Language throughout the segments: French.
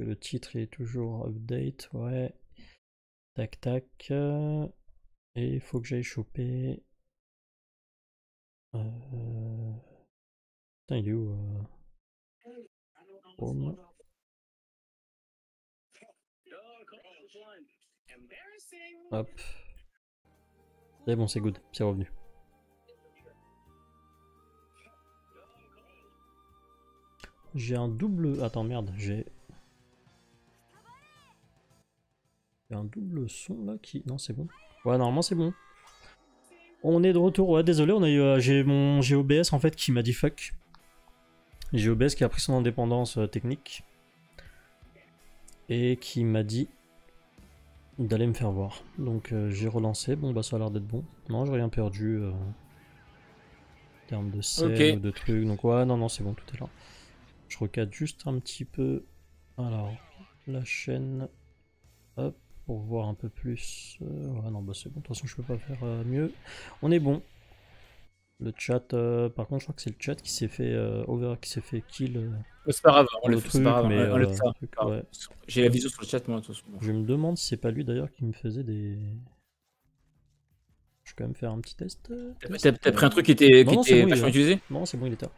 le titre est toujours update, ouais. Tac tac. Et il faut que j'aille choper. Euh... Putain, il euh, Hop. C'est bon, c'est good, c'est revenu. J'ai un double. Attends, merde, j'ai y a un double son là qui... Non, c'est bon. Ouais, normalement c'est bon. On est de retour. Ouais, désolé, on a eu, euh, j'ai mon GOBS en fait qui m'a dit fuck. GOBS qui a pris son indépendance euh, technique. Et qui m'a dit d'aller me faire voir. Donc euh, j'ai relancé. Bon, bah ça a l'air d'être bon. Non, j'ai rien perdu. en termes de scène ou de trucs. Donc ouais, non, non, c'est bon tout à l'heure. Je recadre juste un petit peu. Alors, la chaîne. Hop voir un peu plus. Euh, non, bah c'est bon, de toute façon je peux pas faire euh, mieux. On est bon. Le chat, euh, par contre, je crois que c'est le chat qui s'est fait over, qui s'est fait kill. c'est pas grave, on le mais J'ai la vision sur le chat, moi, de toute Je me demande si c'est pas lui d'ailleurs qui me faisait des. Je vais quand même faire un petit test. T'as pris un truc qui était, qui était bon, utilisé Non, c'est bon, il est tard.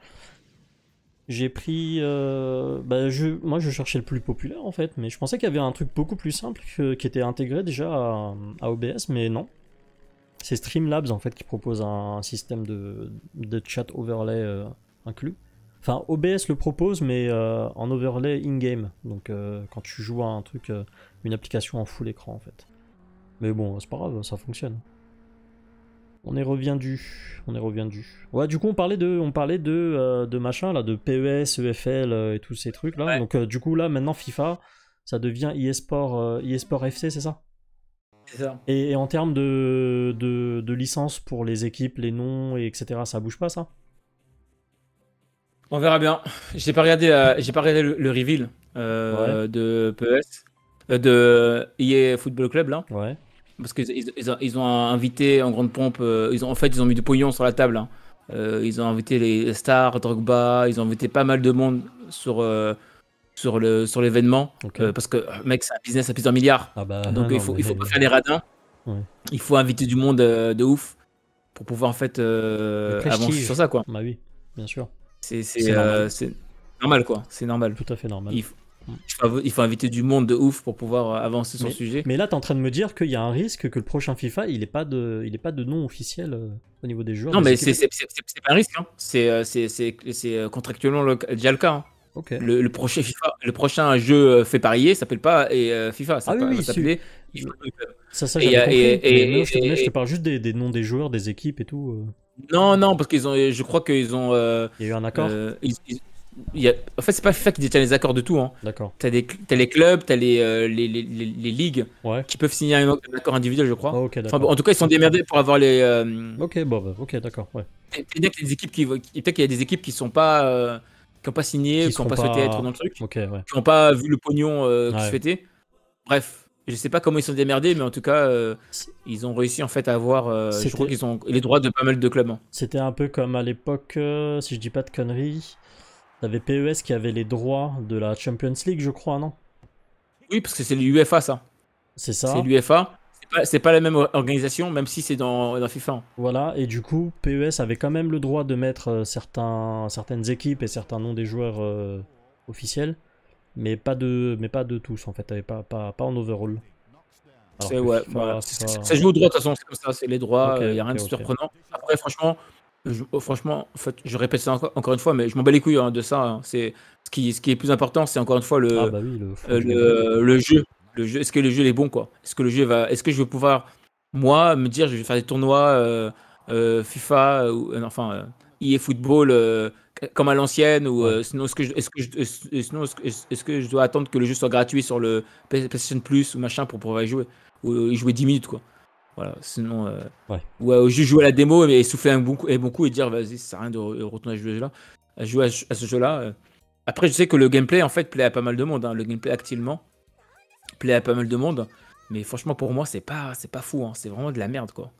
J'ai pris. Euh, bah je, moi, je cherchais le plus populaire en fait, mais je pensais qu'il y avait un truc beaucoup plus simple qui était intégré déjà à, OBS, mais non. C'est Streamlabs en fait qui propose un, système de, de, chat overlay euh, inclus. Enfin, OBS le propose, mais euh, en overlay in-game. Donc, quand tu joues à un truc, une application en full écran en fait. Mais bon, c'est pas grave, ça fonctionne. On est reviendu, on est reviendu. Ouais, du coup on parlait de, on parlait de, euh, de machin là, de PES, EFL euh, et tous ces trucs là. Donc euh, du coup là maintenant FIFA, ça devient eSport, eSport FC, c'est ça C'est ça. Et, en termes de, de, licence pour les équipes, les noms et etc, ça bouge pas ça On verra bien. J'ai pas regardé, pas regardé le, reveal de PES, de EA Football Club là. Ouais parce qu'ils ont, invité en grande pompe, euh, ils ont, en fait, ils ont mis du pognon sur la table. Hein. Euh, ils ont invité les stars, Drogba, ils ont invité pas mal de monde sur, euh, l'événement. parce que, mec, c'est un business à plusieurs milliards. Ah bah, Donc, il faut, faut pas faire les radins. Il faut inviter du monde de ouf pour pouvoir, en fait, avancer sur ça, quoi. Bah oui, bien sûr. C'est, normal. quoi. C'est normal. Tout à fait normal. Il faut inviter du monde de ouf pour pouvoir euh, avancer sur le sujet. Mais là, tu es en train de me dire qu'il y a un risque que le prochain FIFA, il pas, de, il est pas de nom officiel euh, au niveau des joueurs. Non, mais c'est pas un risque. Hein. C'est euh, contractuellement le, déjà le cas. Le, prochain le prochain jeu fait parier s'appelle pas et, FIFA. Ça ah oui, oui Ça, ça, et, je, te, parle juste des, noms des joueurs, des équipes et tout. Non, non, parce qu'ils ont, je crois qu'ils ont. il y a eu un accord. En fait, c'est pas fait qu'ils détient les accords de tout. Hein. D'accord. T'as, les clubs, t'as les, euh, ligues qui peuvent signer un accord individuel, je crois. Ah, en tout cas, ils sont démerdés pour avoir les. Euh, ok, bon, bah, ok, d'accord. Peut-être qu'il y a des équipes qui, sont pas, euh, qui ont pas signé, qui, n'ont pas souhaité être dans le truc, qui ont pas vu le pognon qui Bref, je sais pas comment ils sont démerdés, mais en tout cas, ils ont réussi en fait à avoir. je crois qu'ils ont les droits de pas mal de clubs. Hein. C'était un peu comme à l'époque, si je dis pas de conneries, T'avais e PES qui avait les droits de la Champions League, je crois, non Oui, parce que c'est l'UFA, ça. C'est ça. C'est l'UEFA. C'est pas, pas la même organisation, même si c'est dans, FIFA. Voilà, et du coup, PES avait quand même le droit de mettre euh, certains, certaines équipes et certains noms des joueurs euh, officiels, mais pas, de, mais pas de tous, en fait. pas, pas, en overall. Ouais, ça... joue aux droits, de toute façon, c'est comme ça, c'est les droits, il n'y euh, a rien de surprenant. Après, franchement, Oh, franchement, je répète ça encore, une fois, mais je m'en bats les couilles hein, de ça. Hein. C'est ce qui, est plus important, c'est encore une fois le, ah, bah euh, le, jeu. Est-ce que le jeu est bon quoi Est-ce que le jeu va Est-ce que je vais pouvoir moi me dire je vais faire des tournois euh, euh, FIFA ou enfin EA e Football comme à l'ancienne ou sinon est-ce que je, que sinon est-ce que je dois attendre que le jeu soit gratuit sur le PlayStation Plus ou machin pour pouvoir y jouer ou jouer 10 minutes quoi voilà, sinon, euh, ouais. ou juste jouer à la démo et souffler un bon coup, et, dire vas-y, ça sert à rien de, retourner à jouer à, ce jeu-là. Euh. Après, je sais que le gameplay en fait plaît à pas mal de monde. Hein. Le gameplay activement plaît à pas mal de monde. Mais franchement, pour moi, c'est pas, c'est pas fou. Hein. C'est vraiment de la merde, quoi.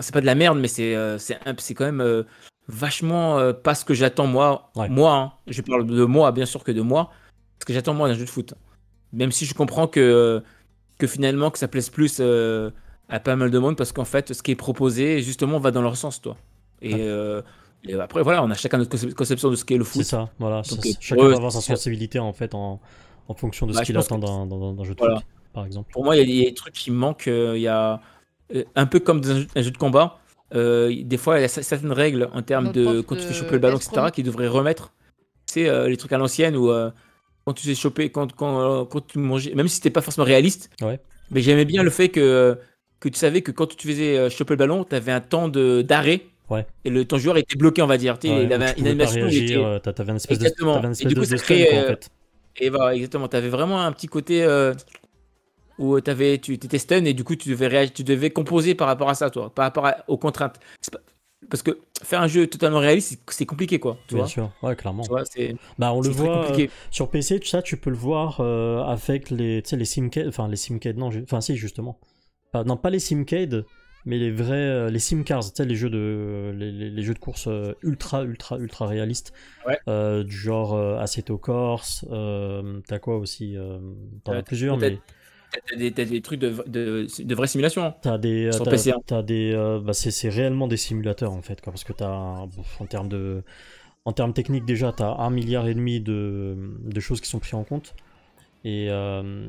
c'est pas de la merde, mais c'est, euh, c'est, quand même vachement pas ce que j'attends moi. Moi, hein. je parle de moi, bien sûr que de moi. Ce que j'attends moi d'un jeu de foot. Même si je comprends que, que finalement que ça plaise plus à pas mal de monde parce qu'en fait, ce qui est proposé, justement, va dans leur sens, toi. Et, ah. euh, après, voilà, on a chacun notre conception de ce qu'est le foot. C'est ça, voilà. Euh, chacun va avoir sa sensibilité en fait en, en fonction de ce bah, qu'il attend dans un jeu de foot, par exemple. Pour moi, il y a des trucs qui manquent. Euh, il y a un peu comme dans un jeu de combat. des fois, il y a certaines règles en termes de quand tu fais choper le ballon, etc., qui devraient remettre. C'est les trucs à l'ancienne où quand tu fais choper, quand, quand, quand tu manges même si c'était pas forcément réaliste, mais j'aimais bien le fait que que tu savais que quand tu faisais euh, choper le ballon, tu avais un temps d'arrêt. Ouais. Et le ton joueur était bloqué, on va dire. Ouais, il avait une animation. Euh, une espèce exactement. de, une et du coup, de euh, Et exactement. T'avais vraiment un petit côté où avais, tu étais stun et du coup, tu devais, réagir, tu devais composer par rapport à ça, toi, par rapport aux contraintes. parce que faire un jeu totalement réaliste, c'est compliqué, quoi. Tu Bien vois sûr, ouais, clairement. Tu vois, bah, on le voit sur PC, ça, tu peux le voir avec les, les simcades. Enfin, les non, enfin, si, justement non, pas les Simcade, mais les vrais. Euh, les Simcars, tu sais, les jeux de, les, jeux de course euh, ultra, ultra, ultra réalistes. Euh, du genre Assetto Corse, t'as quoi aussi T'en as plusieurs, mais. T'as des, trucs de, de, de vraies simulations. T'as des. Hein, sur as, hein. des bah, c'est réellement des simulateurs en fait, quoi, parce que t'as. En termes de. techniques, déjà, t'as un milliard et demi de, de, choses qui sont prises en compte. Et, euh,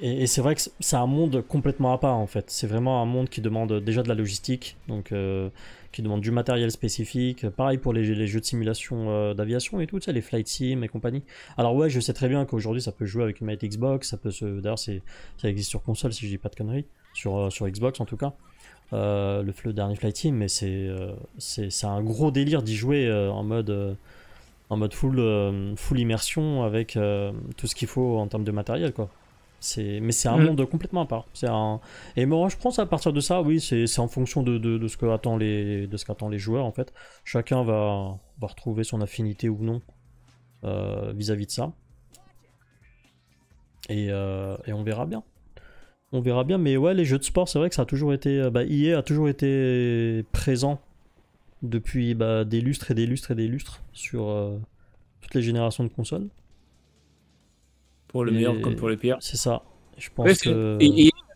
et, c'est vrai que c'est un monde complètement à part en fait. C'est vraiment un monde qui demande déjà de la logistique, donc euh, qui demande du matériel spécifique. Pareil pour les, jeux de simulation euh, d'aviation et tout, ça, les flight sim et compagnie. Alors ouais, je sais très bien qu'aujourd'hui ça peut jouer avec une manette Xbox, ça peut se, d'ailleurs ça existe sur console si je dis pas de conneries, sur euh, sur Xbox en tout cas. le, dernier flight sim, mais c'est c'est un gros délire d'y jouer en mode en mode full, full immersion avec tout ce qu'il faut en termes de matériel quoi mais c'est un mm. monde complètement à part. Et moi, je pense à partir de ça, oui, c'est en fonction de, ce qu'attendent les, les joueurs en fait. Chacun va, retrouver son affinité ou non euh, vis-à-vis de ça. Euh, et, on verra bien. On verra bien, mais ouais, les jeux de sport, c'est vrai que ça a toujours été. Euh, bah, e a toujours été présent depuis bah, des lustres et des lustres et des lustres sur toutes les générations de consoles. Pour le meilleur comme pour le pire. C'est ça. Je pense que...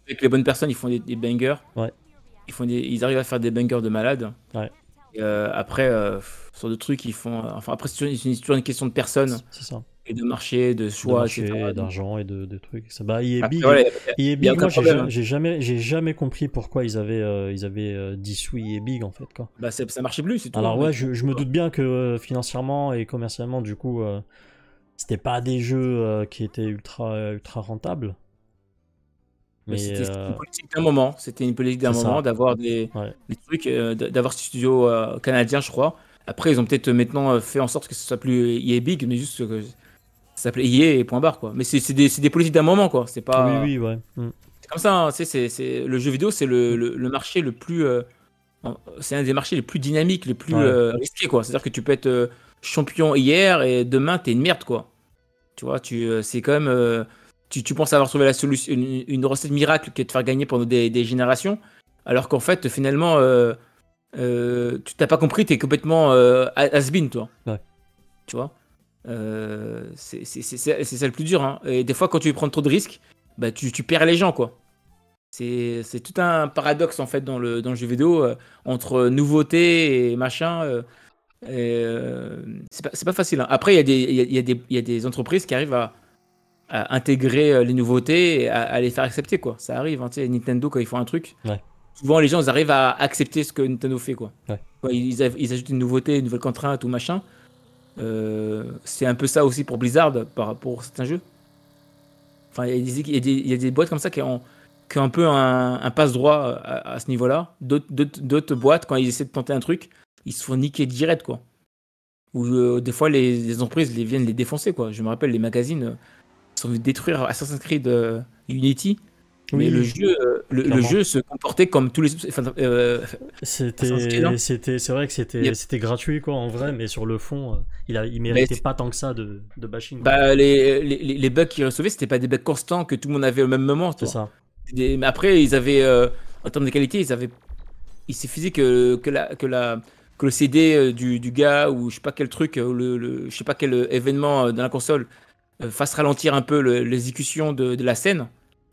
avec les bonnes personnes, ils font des, bangers. Ouais. Ils, font des, ils arrivent à faire des bangers de malade. Euh, après, euh, sur d'autres trucs, ils font. Euh, enfin, après, c'est toujours une question de personnes. C'est ça et de marché, de choix, d'argent et de, trucs. Ça, bah, est Big, il est Big moi, hein. j'ai jamais, j'ai jamais compris pourquoi ils avaient, ils avaient euh, dissous est Big en fait quoi. Bah, ça marchait plus. Tout, Alors ouais, je, me doute bien que financièrement et commercialement, du coup, c'était pas des jeux euh, qui étaient ultra, ultra rentables. Mais, c'était euh, une politique d'un moment. C'était une politique d'un moment d'avoir des, trucs, euh, d'avoir ce studio canadien, je crois. Après, ils ont peut-être maintenant fait en sorte que ce soit plus EA e Big, mais juste que ça s'appelait EA et point barre, quoi. Mais c'est des, des, politiques d'un moment, quoi. C'est pas. Oui, oui, ouais. Mm. C'est comme ça, hein. c'est le jeu vidéo, c'est le, marché le plus. c'est un des marchés les plus dynamiques, les plus risqués, quoi. C'est-à-dire que tu peux être champion hier et demain, t'es une merde, quoi. Tu vois, tu, euh, c'est quand même. Euh, tu, tu, penses avoir trouvé la solution, une, recette miracle qui est de faire gagner pendant des, générations, alors qu'en fait, finalement, euh, tu t'as pas compris, tu es complètement has-been, toi. Ouais. Tu vois c'est, c'est, ça le plus dur. Hein. Et des fois, quand tu prends trop de risques, bah, tu, tu perds les gens, quoi. C'est, c'est tout un paradoxe en fait dans le, dans le jeu vidéo entre nouveauté et machin. Euh, c'est pas, pas, facile. Hein. Après, il y, a des, y, a y a des entreprises qui arrivent à, intégrer euh, les nouveautés et à, les faire accepter. Quoi. Ça arrive. Hein. Nintendo, quand ils font un truc, souvent les gens arrivent à accepter ce que Nintendo fait. Quoi. ils, ils, ajoutent une nouveauté, une nouvelle contrainte ou machin. Euh, c'est un peu ça aussi pour Blizzard par rapport à certains jeux. Enfin, il y, a des boîtes comme ça qui ont, qui ont un peu un, passe-droit euh, à, à, ce niveau-là. D'autres boîtes, quand ils essaient de tenter un truc, ils se font niquer direct, quoi. Ou euh, des fois, les, entreprises les, viennent les défoncer, quoi. Je me rappelle, les magazines euh, sont venus détruire Assassin's Creed euh, Unity. mais le jeu, le, jeu se comportait comme tous les. c'était, hein. c'était, c'est vrai que c'était, c'était gratuit quoi en vrai, mais sur le fond, il a, il méritait pas tant que ça de, de bashing. Bah les, les, bugs qu'ils recevaient, c'était pas des bugs constants que tout le monde avait au même moment. C'est ça. mais après, ils avaient, en termes de qualité, ils avaient, il suffisait que que la que la que le CD euh, du, gars ou je sais pas quel truc, euh, le, je sais pas quel euh, événement dans la console fasse ralentir un peu l'exécution de, la scène,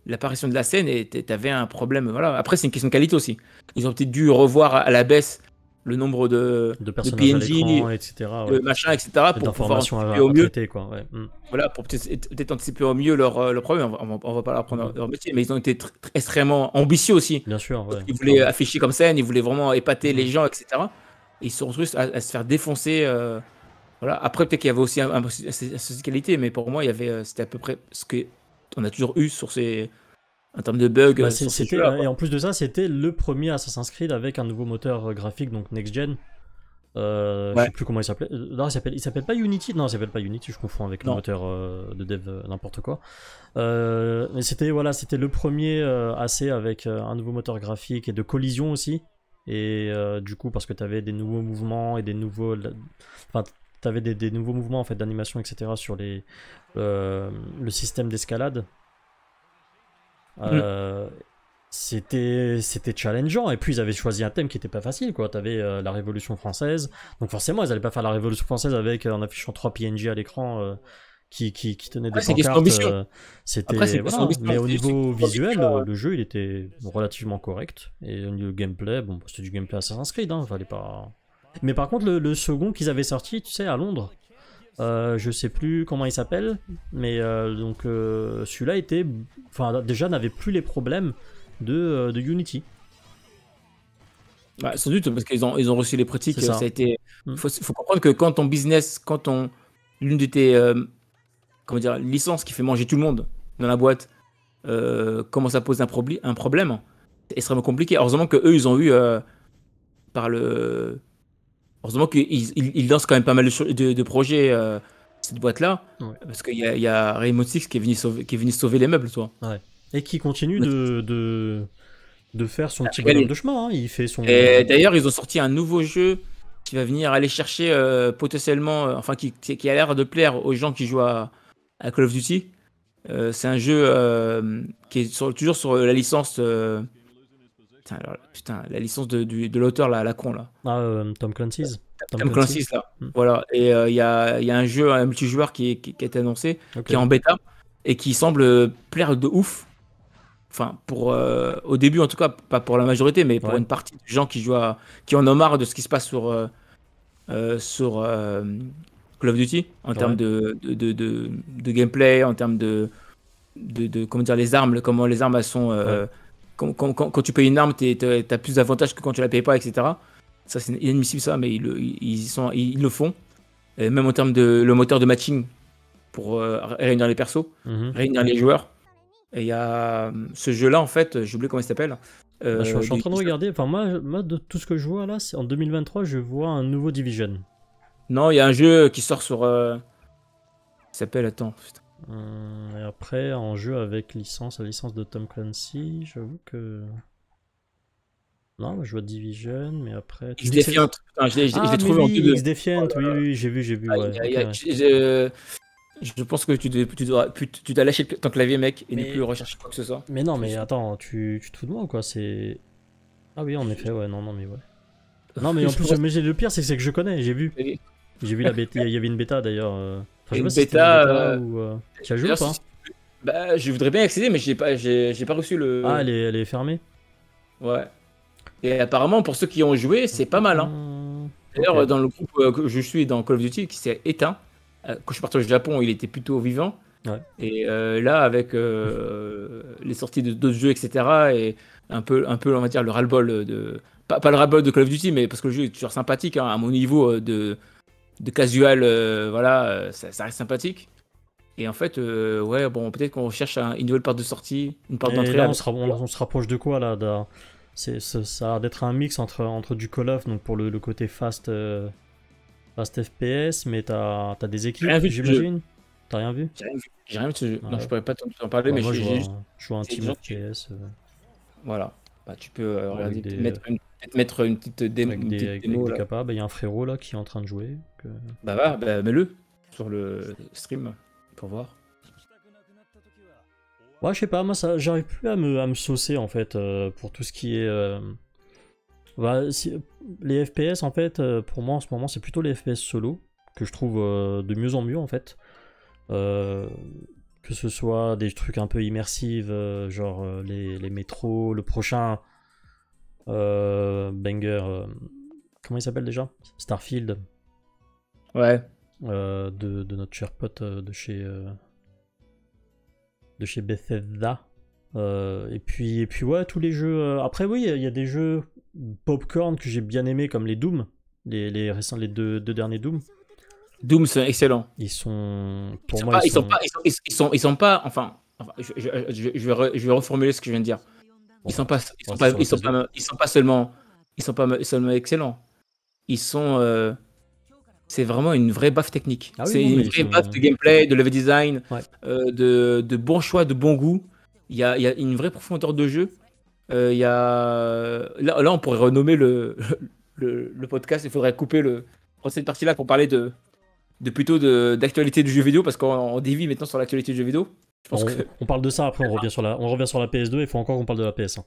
l'apparition de la scène, et avais un problème. Voilà. Après, c'est une question de qualité aussi. Ils ont peut-être dû revoir à la baisse le nombre de, de, de PNJ, etc., machin, etc., pour pouvoir au mieux. Hmm. Voilà, pour peut-être anticiper au mieux leur, leur problème. On va, va pas leur prendre hmm. leur métier, mais ils ont été extrêmement ambitieux aussi. Bien sûr. Ouais. Ils voulaient afficher comme scène, ils voulaient vraiment épater hmm. les gens, etc. Ils sont tous à, à se faire défoncer. Euh, voilà. Après, peut-être qu'il y avait aussi un, qualité, mais pour moi, il y avait, euh, c'était à peu près ce qu'on a toujours eu sur ces, en termes de bugs. Bah, euh, et en plus de ça, c'était le premier Assassin's Creed avec un nouveau moteur graphique, donc next gen. Euh, ne Je sais plus comment il s'appelait. Non, il s'appelle, il s'appelle pas Unity. Non, il s'appelle pas Unity. Je confonds avec le moteur de dev n'importe quoi. mais c'était voilà, c'était le premier assez avec un nouveau moteur graphique et de collision aussi. Et euh, du coup, parce que tu avais des nouveaux mouvements et des nouveaux. Enfin, tu avais des, nouveaux mouvements en fait d'animation, etc. sur les, euh, le système d'escalade. Mm. Euh, C'était challengeant. Et puis, ils avaient choisi un thème qui était pas facile. Tu avais euh, la Révolution française. Donc, forcément, ils n'allaient pas faire la Révolution française avec en affichant trois PNG à l'écran qui, tenait des pancartes. Euh, c'était mais au niveau visuel, euh, le jeu il était relativement correct et le gameplay, bon, bah, c'était du gameplay Assassin's Creed, hein, fallait pas. Mais par contre, le, second qu'ils avaient sorti, tu sais, à Londres, euh, je sais plus comment il s'appelle, mais donc celui-là était, enfin déjà n'avait plus les problèmes de, Unity. Bah, sans doute parce qu'ils ont ils ont reçu les pratiques. Ça. a été. Mm. Faut, comprendre que quand ton business, quand on l'une de tes comment dire, licence qui fait manger tout le monde dans la boîte, euh, comment ça pose un, un problème C'est extrêmement compliqué. Heureusement que eux, ils ont eu euh, par le. Heureusement qu'ils ils, ils lancent quand même pas mal de, projets euh, cette boîte-là, parce qu'il y a, y a qui est venu sauver, qui est sauver les meubles, toi. Et qui continue de, de, faire son petit ah, bonhomme de chemin. Hein. Il fait son. Et d'ailleurs, ils ont sorti un nouveau jeu qui va venir aller chercher potentiellement, enfin qui, qui a l'air de plaire aux gens qui jouent à, à Call of Duty. Euh, c'est un jeu euh, qui est toujours sur la licence. Euh, la licence de, l'auteur, là, la con, là. Ah, Tom Clancy's. Tom, Clancy's, là. Hmm. Voilà. Et il y a, un jeu, un multijoueur qui, est annoncé, qui est en bêta, et qui semble plaire de ouf. Enfin, pour, au début, en tout cas, pas pour la majorité, mais pour une partie des gens qui jouent qui en ont marre de ce qui se passe sur. sur Call of Duty en termes de de, de, gameplay, en termes de, de, comment dire les armes, comment les armes elles sont. Euh, quand, tu payes une arme, tu as plus d'avantages que quand tu la payes pas, etc. Ça c'est inadmissible ça, mais ils, ils, sont, ils, le font. même en termes de le moteur de matching pour euh, réunir les persos, mhm. réunir les joueurs. Et il y a euh, ce jeu-là, en fait, j'ai oublié comment il s'appelle. Bah, je, suis en train de regarder, enfin, moi, de tout ce que je vois là, c'est en 2023, je vois un nouveau Division. Non, il y a un jeu qui sort sur. Euh, s'appelle. Attends. Euh, et après, en jeu avec licence, la licence de Tom Clancy, j'avoue que. Non, je vois Division, mais après. Tu je l'ai ah, trouvé en Defiant, oui, oui, j'ai vu, j'ai vu. je, pense que tu, dois, tu, dois, lâché lâcher ton clavier, mec, et mais... plus rechercher quoi que ce soit. Mais non, mais attends, tu, tu te ou quoi, c'est. Ah oui, en effet, ouais, non, non, mais ouais. Non, mais en plus, le pire, c'est que je connais, j'ai vu. J'ai vu la bêta, il y avait une bêta d'ailleurs. Euh, une bêta. Tu as joué ou pas Bah, je voudrais bien accéder, mais j'ai pas, j'ai, pas reçu le. Ah, elle est, elle fermée. Ouais. Et apparemment, pour ceux qui ont joué, c'est pas mal. Hein. D'ailleurs, dans le groupe euh, que je suis dans Call of Duty, qui s'est éteint. Euh, quand je suis parti au Japon, il était plutôt vivant. Et là, avec les sorties de d'autres jeux, etc., et un peu, un peu, on va dire, le ras-le-bol de. Pas, le ras-le-bol de Call of Duty, mais parce que le jeu est toujours sympathique hein, à mon niveau de, de casual, euh, voilà, euh, ça, reste sympathique. Et en fait, euh, ouais, bon, peut-être qu'on cherche une nouvelle part de sortie, une part d'entrée. Là, on, se on se rapproche de quoi là de... C'est, ça a l'air d'être un mix entre, entre du Call of, donc pour le, côté fast, fast FPS, mais t'as, as des équipes, j'imagine. T'as rien vu rien vu. J'ai rien je pourrais pas t'en parler, mais moi, je, vois, juste... je vois un team FPS. Voilà. Bah, tu peux regarder, des... mettre mettre une petite, démo. il y a un frérot là qui est en train de jouer. Bah va, bah, mets-le sur le stream pour voir. Ouais, je sais pas, moi ça, j'arrive plus à me, à me saucer en fait euh, pour tout ce qui est. Euh, bah, les FPS en fait, euh, pour moi en ce moment, c'est plutôt les FPS solo que je trouve de mieux en mieux en fait. que ce soit des trucs un peu immersifs, genre les, les métros, le prochain euh, banger. Euh, comment il s'appelle déjà Starfield. Ouais. Euh, de, de, notre cher pote de chez. de chez Bethesda. et puis et puis ouais tous les jeux. Après oui il y, a des jeux popcorn que j'ai bien aimé comme les Doom, les, les récents les deux, deux derniers Doom. Doom c'est excellent. Ils sont pour ils sont moi pas, ils, sont... pas, ils, sont, ils sont pas enfin, je, je, je, vais reformuler ce que je viens de dire. Ils sont pas, ils sont pas, ils sont pas, seulement, ils sont pas seulement excellents. Ils sont, euh, c'est vraiment une vraie baffe technique. Ah c'est une vraie baffe de gameplay, de level design, euh, de, de bon choix, de bon goût. Il y a, y a, une vraie profondeur de jeu. Euh, il y a, là, on pourrait renommer le, le, podcast. Il faudrait couper le cette partie-là pour parler de, de plutôt d'actualité du jeu vidéo parce qu'on dévie maintenant sur l'actualité du jeu vidéo on, parle de ça après, on revient sur la, on revient sur la PS2 et il faut encore qu'on parle de la PS1.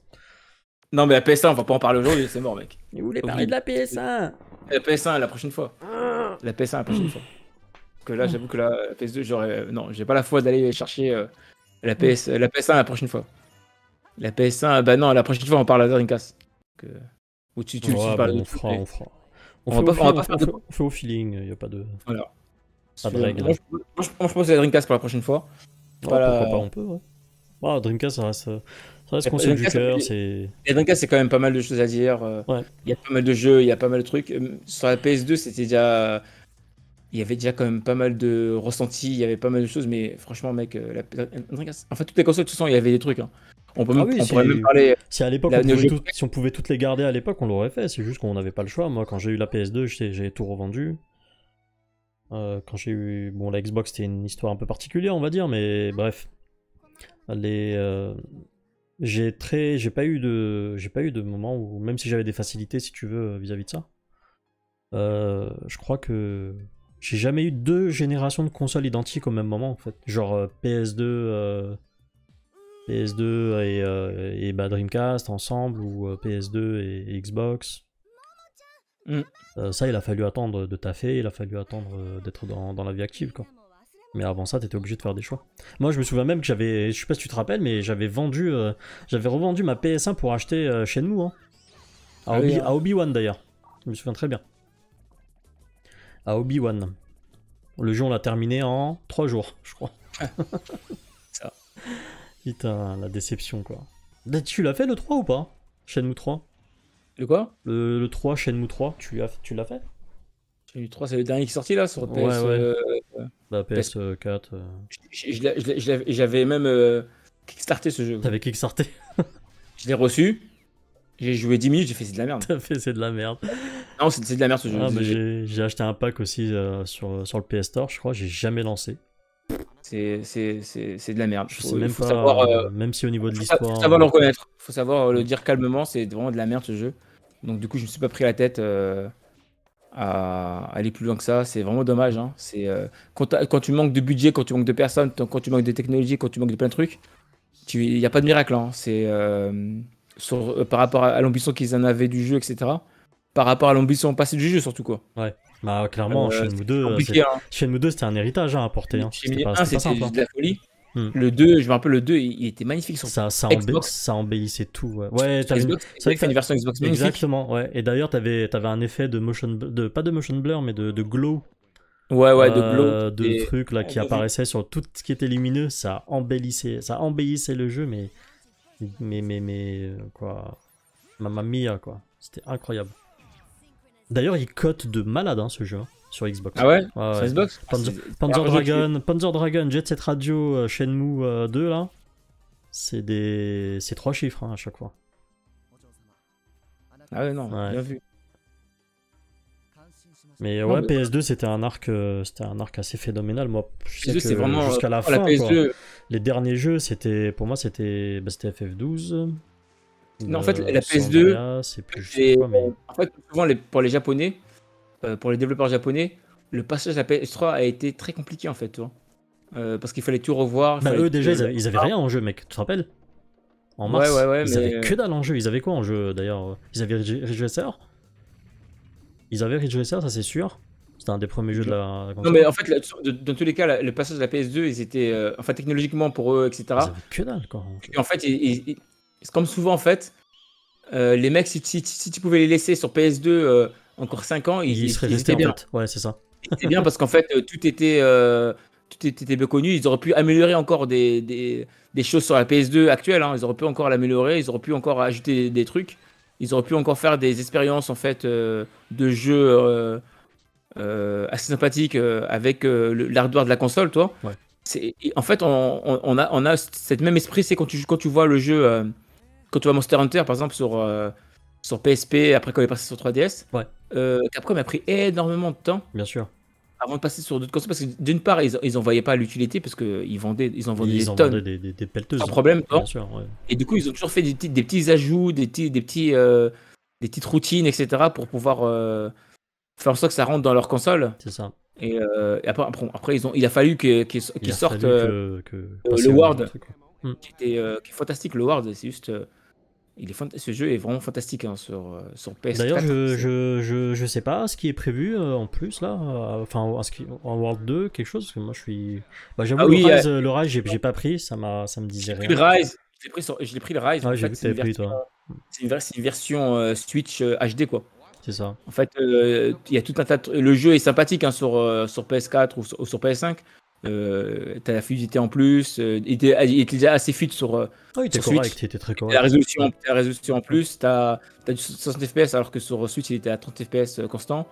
Non, mais la PS1, on va pas en parler aujourd'hui, c'est mort, mec. Mais vous voulez parler de la PS1 La PS1, la prochaine fois. La PS1, la prochaine fois. Que là, j'avoue que la, PS2, j'aurais. Non, j'ai pas la foi d'aller chercher euh, la, PS... la PS1 la prochaine fois. La PS1, bah non, la prochaine fois, on parle à la Dreamcast. Ou tu, tu, tu bah, on, de fera, on fera, on fait, pas, on, fait, au feeling, il n'y a pas de. Voilà. je, pense que la Dreamcast pour la prochaine fois voilà. Oh, pourquoi on peut, ouais. Bah, Dreamcast, ça reste, ça console du cœur. Dreamcast, c'est quand même pas mal de choses à dire. Euh, il y a pas mal de jeux, il y a pas mal de trucs. Euh, sur la PS2, c'était déjà. Il y avait déjà quand même pas mal de ressentis, il y avait pas mal de choses, mais franchement, mec, euh, la... Dreamcast... enfin, toutes les consoles, de toute façon, il y avait des trucs. Hein. On, peut ah même, pourrait même parler. Si à l'époque, si on pouvait toutes les garder à l'époque, on l'aurait fait. C'est juste qu'on n'avait pas le choix. Moi, quand j'ai eu la PS2, j'ai tout revendu. Euh, quand j'ai eu. Bon, la Xbox, c'était une histoire un peu particulière, on va dire, mais ah. bref. Euh, j'ai très. J'ai pas eu de. J'ai pas eu de moment où. Même si j'avais des facilités, si tu veux, euh, vis-à-vis de ça. je crois que. J'ai jamais eu deux générations de consoles identiques au même moment, en fait. Genre PS2. PS2 et, bah, Dreamcast ensemble, ou PS2 et Xbox. Mm. Euh, ça, il a fallu attendre de taffer, il a fallu attendre euh, d'être dans, la vie active, quoi. Mais avant ça, t'étais obligé de faire des choix. Moi, je me souviens même que j'avais, je sais pas si tu te rappelles, mais j'avais vendu, euh, j'avais revendu ma PS1 pour acheter chez nous, hein. À, ah Obi, hein. wan d'ailleurs. Je me souviens très bien. À Obi-Wan. Le jeu, on l'a terminé en 3 jours, je crois. Putain, la déception, quoi. Tu l'as fait le 3 ou pas Shenmue 3 le quoi le, 3 3, Shenmue 3, tu l'as, tu l'as fait Shenmue 3, c'est le dernier qui est sorti là sur PS, La euh, bah, PS4. Euh. J'avais même euh, kickstarté ce jeu. T'avais kickstarté Je l'ai reçu, j'ai joué 10 minutes, j'ai fait c'est de la merde. T'as fait c'est de la merde. Non, c'est de la merde ce jeu. Ah, j'ai, acheté un pack aussi sur, sur le PS Store, je crois, j'ai jamais lancé. C'est, c'est, de la merde. même même si au niveau de l'histoire. Faut reconnaître. Faut savoir le dire calmement, c'est vraiment de la merde ce jeu. Donc du coup, je me suis pas pris la tête euh, à aller plus loin que ça. C'est vraiment dommage. Hein. Euh, quand, tu manques de budget, quand tu manques de personnes, quand tu manques de technologies, quand tu manques de plein de trucs, il n'y a pas de miracle. Hein. C'est euh, par rapport à, l'ambition qu'ils en avaient du jeu, etc. Par rapport à l'ambition passée du jeu, surtout quoi. Ouais. Bah clairement, Shenmue 2, hein. c'était un héritage à apporter. Shenmue 1, c'était de la folie. Hmm. Le 2, je me rappelle, le 2, il était magnifique. sur ça, ça, embellissait tout. Ouais, c'est vrai que une version Xbox magnifique. Exactement, ouais. Et d'ailleurs, t'avais un effet de motion, de, pas de motion blur, mais de, glow. Ouais, ouais, de glow. Euh, de trucs là, qui apparaissaient sur tout ce qui était lumineux. Ça embellissait, ça embellissait le jeu, mais. Mais, mais, mais. Euh, quoi. Mamma mia, quoi. C'était incroyable. D'ailleurs, il cote de malade, hein, ce jeu. Hein sur Xbox. Ah ouais, Sur Xbox Panzer, ah, Panzer Dragon, Panzer Dragon, Jet Set Radio, euh, Shenmue 2 euh, là, c'est des, c'est trois chiffres hein, à chaque fois. Ah ouais non, bien vu. Mais ouais, PS2 c'était un arc, euh, c'était un arc assez phénoménal. Moi, c'est vraiment jusqu'à la oh, fin. La PS2... les derniers jeux, c'était pour moi c'était, bah, c'était FF12. Non, en fait, la PS2, c'est plus. Quoi, En fait, souvent pour les Japonais, euh, pour les développeurs japonais, le passage à PS3 a été très compliqué en fait, toi. Euh, parce qu'il fallait tout revoir. Bah, eux déjà, ils, avaient ah. rien en jeu, mec, tu te rappelles En mars, ouais, ouais, ils avaient que euh, dalle en jeu. Ils avaient quoi en jeu d'ailleurs Ils avaient Ridge Racer Ils avaient Ridge Racer, ça c'est sûr. C'était un des premiers jeux de la. Non, mais en fait, dans tous les cas, le passage de la PS2, ils étaient. enfin, technologiquement pour eux, etc. Ils avaient que dalle, quoi. Et en fait, ils, comme souvent, en fait, les mecs, si, si, tu pouvais les laisser sur PS2 encore 5 ans, ils, ils bien. Ouais, c'est ça. C'est bien parce qu'en fait, euh, euh, tout était, bien connu. Ils auraient pu améliorer encore des, des, choses sur la PS2 actuelle. Hein. Ils auraient pu encore l'améliorer. Ils auraient pu encore ajouter des, trucs. Ils auraient pu encore faire des expériences en fait euh, de jeux assez sympathiques avec l'hardware de la console, toi. en fait, on, a, on a cette même esprit. C'est quand tu, quand tu vois le jeu, quand tu vois Monster Hunter par exemple sur, sur PSP, après qu'on est passé sur 3DS. Ouais euh, Capcom a pris énormément de temps. Bien sûr. Avant de passer sur d'autres consoles, parce que d'une part, ils, n'en voyaient pas l'utilité parce qu'ils ils en vendaient ils des tonnes. ils des, des, des pelleteuses. Hein. problème, bien hein. sûr, Et du coup, ils ont toujours fait des petits, des petits ajouts, des des petits, euh, des petites routines, etc. pour pouvoir euh, faire en sorte que ça rentre dans leur console. C'est ça. Et, euh, après, après, ils ont, il a fallu qu'ils sortent le Word, qui, était, qui est fantastique. Le Word, c'est juste ce jeu est vraiment fantastique hein, sur, euh, sur PS4. D'ailleurs, je, je, sais pas ce qui est prévu euh, en plus là, euh, enfin en World 2, quelque chose, parce que moi je suis. Bah, ah oui, le, Rise, j'ai pas pris, ça, ça me disait rien. Le Rise, je l'ai pris, le Rise. C'est une, version Switch HD quoi. C'est ça. En fait, il a un Le jeu est sympathique hein, sur, sur PS4 ou sur PS5. Euh, t'as la fluidité en plus, euh, il, était, déjà assez fluide sur, Switch. très La résolution, la résolution en plus, t'as as du 60 fps alors que sur Switch il était à 30 fps euh, constant.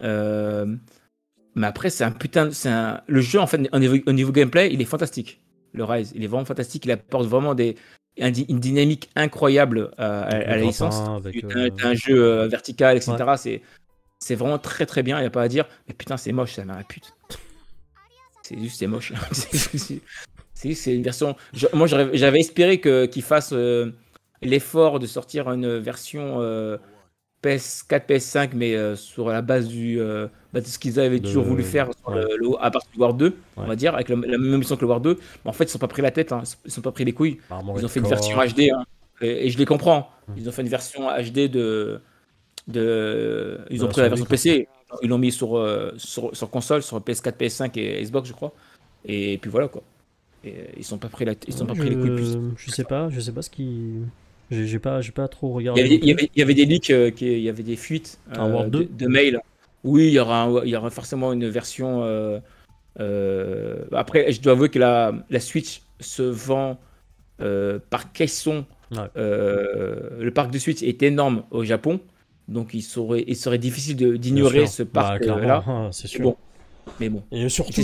mais après c'est un putain, c'est un... le jeu en fait au niveau, gameplay il est fantastique. Le Rise, il est vraiment fantastique, il apporte vraiment des une dynamique incroyable à, la licence. un jeu vertical, etc. C'est c'est vraiment très très bien, il y a pas à dire. Mais putain c'est moche, ça m'a la pute. C'est juste, c'est moche. c'est une version. moi, j'avais espéré que qu'ils fassent euh, l'effort de sortir une version PS4, euh, PS5, mais euh, sur la base du bah, de ce qu'ils avaient toujours voulu faire sur à partir de War 2, on va dire, avec la même mission que le War 2. Mais en fait, ils sont pas pris la tête, hein, ils sont pas pris les couilles. ils ont fait une version HD, hein. et, je les comprends. Hum. Ils ont fait une version HD de... ils ont pris la version PC. Ils l'ont mis sur, euh, console, sur PS4, PS5 et Xbox, je crois. Et puis voilà quoi. Et, ils sont pas pris ils sont pas je, pris les couilles. Euh, je sais pas, je sais pas ce qui. J'ai pas, pas trop regardé. Il y avait, des leaks, euh, il y avait des fuites de, de Oui, il y aura, il y aura forcément une version. Après, je dois avouer que la, la Switch se vend par caisson. le parc de Switch est énorme au Japon. Donc il serait, difficile d'ignorer ce parc-là. Bah, hein, c'est sûr. Mais bon. Et surtout,